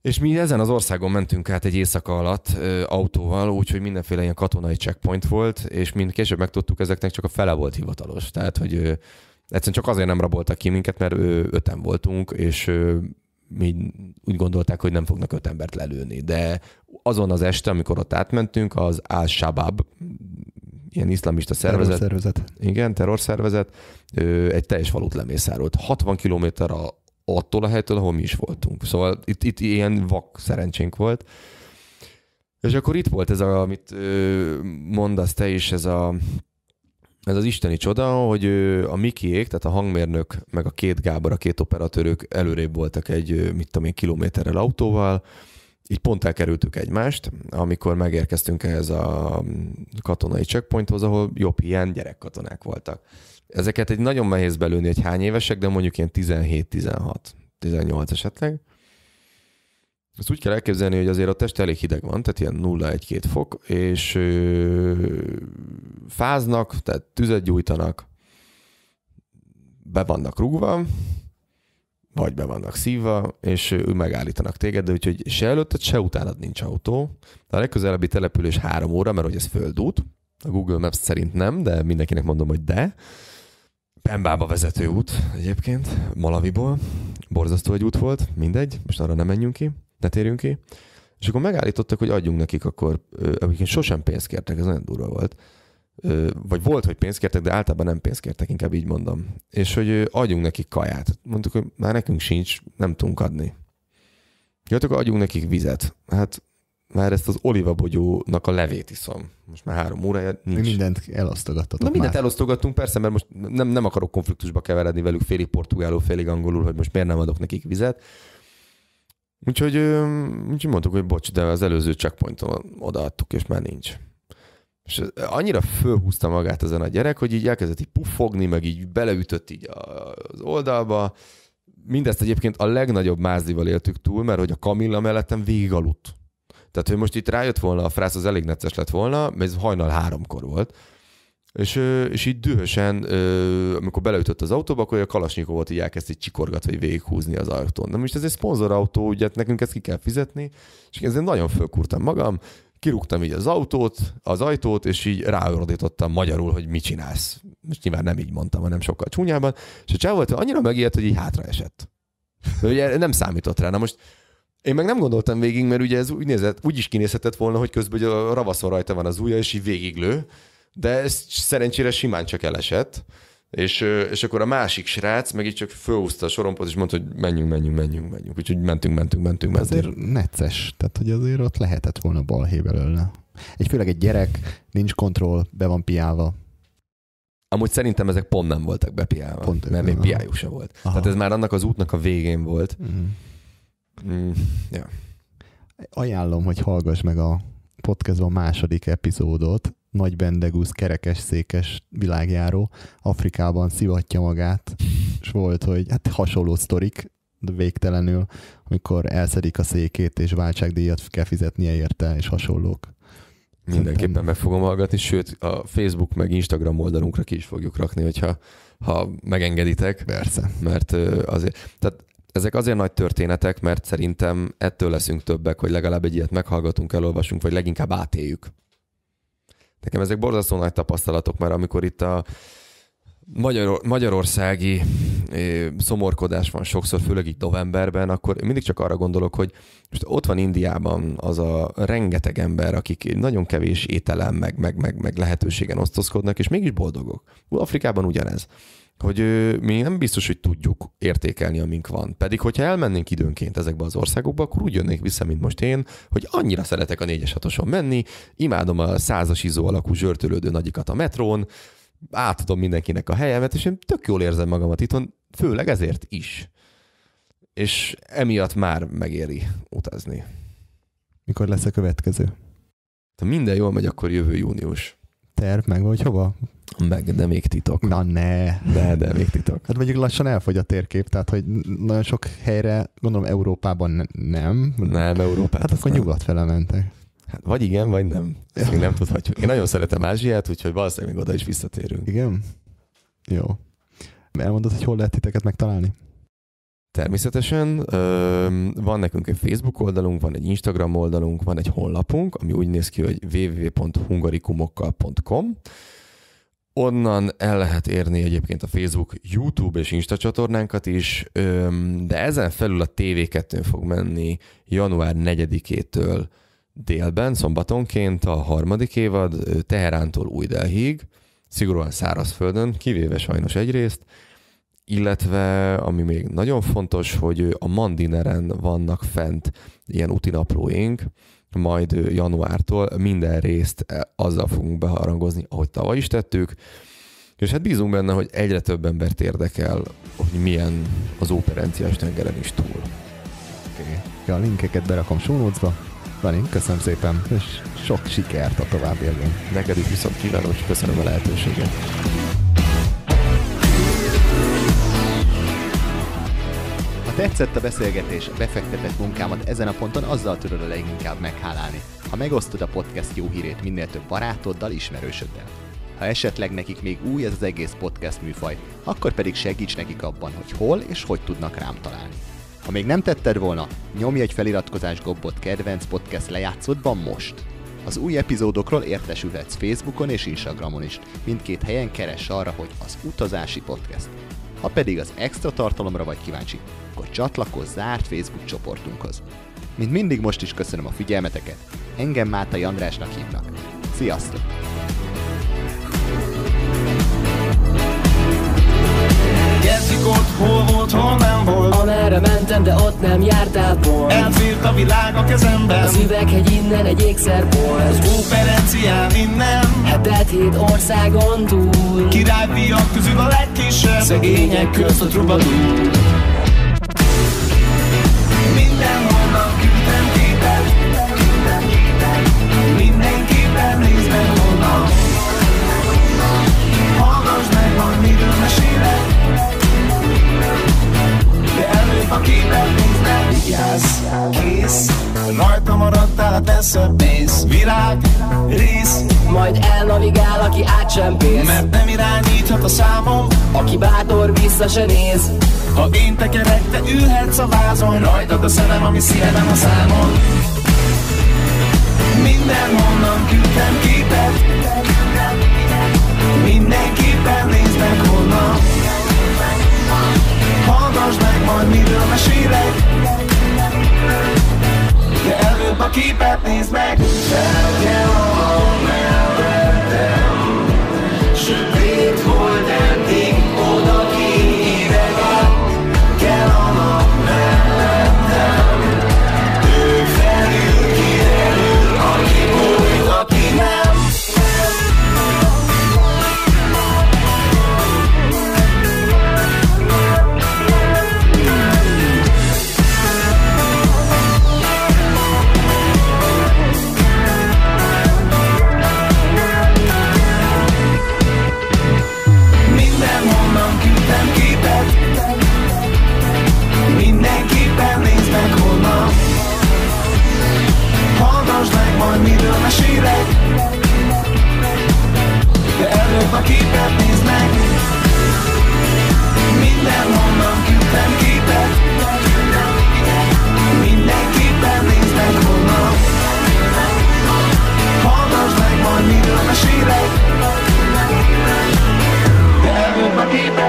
És mi ezen az országon mentünk át egy éjszaka alatt ö, autóval, úgyhogy mindenféle ilyen katonai checkpoint volt, és mind később megtudtuk, ezeknek csak a fele volt hivatalos. Tehát, hogy ö, egyszerűen csak azért nem raboltak ki minket, mert ö, öten voltunk, és ö, mi úgy gondolták, hogy nem fognak öt embert lelőni. De azon az este, amikor ott átmentünk, az Al-Shabaab, ilyen iszlamista szervezet. szervezet. Igen, terrorszervezet. Egy teljes falut lemészárolt. 60 kilométer attól a helytől, ahol mi is voltunk. Szóval itt, itt ilyen vak szerencsénk volt. És akkor itt volt ez, a, amit mondasz te is, ez a ez az isteni csoda, hogy a Mikiék, tehát a hangmérnök, meg a két Gábor, a két operatőrök előrébb voltak egy, mit tudom én, kilométerrel autóval, így pont elkerültük egymást, amikor megérkeztünk ehhez a katonai checkpointhoz, ahol jobb hiány gyerekkatonák voltak. Ezeket egy nagyon nehéz belőni, hogy hány évesek, de mondjuk ilyen 17-16, 18 esetleg. Ezt úgy kell elképzelni, hogy azért a test elég hideg van, tehát ilyen 0-1-2 fok, és ö, fáznak, tehát tüzet gyújtanak, be vannak rúgva, vagy be vannak szívva, és ő megállítanak téged, de úgyhogy se előtted, se utánad nincs autó. De a legközelebbi település három óra, mert hogy ez földút, a Google Maps szerint nem, de mindenkinek mondom, hogy de. Pembába vezető út egyébként, Malaviból. Borzasztó egy út volt, mindegy, most arra nem menjünk ki ne térjünk ki. És akkor megállítottak, hogy adjunk nekik akkor, akik sosem pénzt kértek, ez nagyon durva volt. Vagy volt, hogy pénzt kértek, de általában nem pénzt kértek, inkább így mondom. És hogy adjunk nekik kaját. Mondtuk, hogy már nekünk sincs, nem tudunk adni. Jött, akkor adjunk nekik vizet. Hát már ezt az olivabogyónak a levét iszom. Most már három órája nincs. Mi mindent elosztogattatok Na mindent már. elosztogattunk, persze, mert most nem, nem akarok konfliktusba keveredni velük félig portugálul, félig angolul, hogy most miért nem adok nekik vizet. Úgyhogy, úgyhogy mondtuk, hogy bocs, de az előző checkpointon odaadtuk, és már nincs. És annyira fölhúzta magát ezen a gyerek, hogy így elkezdett így puffogni, meg így beleütött így az oldalba. Mindezt egyébként a legnagyobb mázival éltük túl, mert hogy a Kamilla mellettem végig aludt. Tehát, hogy most itt rájött volna a frász, az elég necces lett volna, mert ez hajnal háromkor volt és, és így dühösen, amikor beleütött az autóba, akkor a kalasnyikovot így elkezd így csikorgatva, hogy végighúzni az autón. Na most ez egy szponzorautó, ugye nekünk ezt ki kell fizetni, és ezért nagyon fölkúrtam magam, kirúgtam így az autót, az ajtót, és így ráordítottam magyarul, hogy mit csinálsz. Most nyilván nem így mondtam, hanem sokkal csúnyában, és a csávó annyira megijedt, hogy így hátraesett. De ugye nem számított rá. Na most én meg nem gondoltam végig, mert ugye ez úgy, nézett, úgy is kinézhetett volna, hogy közben hogy a ravaszon rajta van az ujja, és így végiglő, de ez szerencsére simán csak elesett, és, és akkor a másik srác meg így csak fölhúzta a sorompot, és mondta, hogy menjünk, menjünk, menjünk, menjünk. Úgyhogy mentünk, mentünk, mentünk, mentünk. Azért necces, tehát hogy azért ott lehetett volna balhé belőle. Egy főleg egy gyerek, nincs kontroll, be van piálva. Amúgy szerintem ezek pont nem voltak bepiálva, pont mert még piájuk se volt. Aha. Tehát ez már annak az útnak a végén volt. Mm. Mm, ja. Ajánlom, hogy hallgass meg a podcastban második epizódot, nagy bendegúz, kerekes székes világjáró Afrikában szivatja magát, és volt, hogy hát hasonló sztorik, de végtelenül, amikor elszedik a székét, és váltságdíjat kell fizetnie érte, és hasonlók. Mindenképpen meg fogom hallgatni, sőt a Facebook meg Instagram oldalunkra ki is fogjuk rakni, hogyha ha megengeditek. Persze. Mert azért, tehát ezek azért nagy történetek, mert szerintem ettől leszünk többek, hogy legalább egy ilyet meghallgatunk, elolvasunk, vagy leginkább átéljük nekem ezek borzasztó nagy tapasztalatok már, amikor itt a Magyar, magyarországi szomorkodás van sokszor, főleg itt novemberben, akkor mindig csak arra gondolok, hogy most ott van Indiában az a rengeteg ember, akik nagyon kevés ételem, meg, meg, meg, meg lehetőségen osztozkodnak, és mégis boldogok. Afrikában ugyanez hogy mi nem biztos, hogy tudjuk értékelni, amink van. Pedig, hogyha elmennénk időnként ezekbe az országokba, akkor úgy jönnék vissza, mint most én, hogy annyira szeretek a 4 hatoson menni, imádom a százas izó alakú zsörtölődő nagyikat a metrón, átadom mindenkinek a helyemet, és én tök jól érzem magamat itthon, főleg ezért is. És emiatt már megéri utazni. Mikor lesz a következő? Ha minden jól megy, akkor jövő június. Terv meg, vagy hova? Meg, de még titok. Na ne. De, de még titok. Hát mondjuk lassan elfogy a térkép, tehát hogy nagyon sok helyre, gondolom Európában ne- nem. Nem, Európában. Hát akkor nem. nyugat fele mentek. Hát vagy igen, vagy nem. Ezt még nem tudhatjuk. Én nagyon szeretem Ázsiát, úgyhogy valószínűleg még oda is visszatérünk. Igen? Jó. Elmondod, hogy hol lehet titeket megtalálni? Természetesen van nekünk egy Facebook oldalunk, van egy Instagram oldalunk, van egy honlapunk, ami úgy néz ki, hogy www.hungarikumokkal.com. Onnan el lehet érni egyébként a Facebook, YouTube és Insta csatornánkat is, de ezen felül a tv 2 fog menni január 4-től délben, szombatonként a harmadik évad Teherántól Új Delhíg, szigorúan szárazföldön, kivéve sajnos egyrészt, illetve ami még nagyon fontos, hogy a Mandineren vannak fent ilyen utinaplóink, majd januártól minden részt e, azzal fogunk beharangozni, ahogy tavaly is tettük, és hát bízunk benne, hogy egyre több embert érdekel, hogy milyen az operenciás tengeren is túl. Okay. Ja, a linkeket berakom sónócba. Dani, köszönöm szépen, és sok sikert a továbbiakban. Neked is viszont kívánom, és köszönöm a lehetőséget. tetszett a beszélgetés, befektetett munkámat ezen a ponton azzal tudod a leginkább meghálálni, ha megosztod a podcast jó hírét minél több barátoddal, ismerősöddel. Ha esetleg nekik még új ez az egész podcast műfaj, akkor pedig segíts nekik abban, hogy hol és hogy tudnak rám találni. Ha még nem tetted volna, nyomj egy feliratkozás gombot kedvenc podcast lejátszódban most. Az új epizódokról értesülhetsz Facebookon és Instagramon is. Mindkét helyen keres arra, hogy az utazási podcast. Ha pedig az extra tartalomra vagy kíváncsi, hogy csatlakozz zárt Facebook csoportunkhoz. Mint mindig most is köszönöm a figyelmeteket. Engem Mátai Andrásnak hívnak. Sziasztok! Kezdjük ott, hol volt, hol nem volt Amerre mentem, de ott nem jártál volt Elfért a világ a kezemben Az üveghegy innen egy ékszer volt Az konferencián innen Hetet hét országon túl Királyfiak közül a legkisebb Szegények közt a trubadúr akiben minden vigyázz Kész, rajta maradtál, tesz a pénz Virág, rész, majd elnavigál, aki átsempész Mert nem irányíthat a számom, aki bátor vissza se néz Ha én tekerek, te ülhetsz a vázon Rajtad a szemem, ami szívem a számon Mindenhonnan küldtem képet Hallgass meg, majd miről mesélek De előbb a képet nézd meg Felkel a mesélek De előbb a képet nézd meg Minden honnan küldtem képet Mindenképpen nézd meg honnan Hallgass meg majd miről mesélek De előbb a képet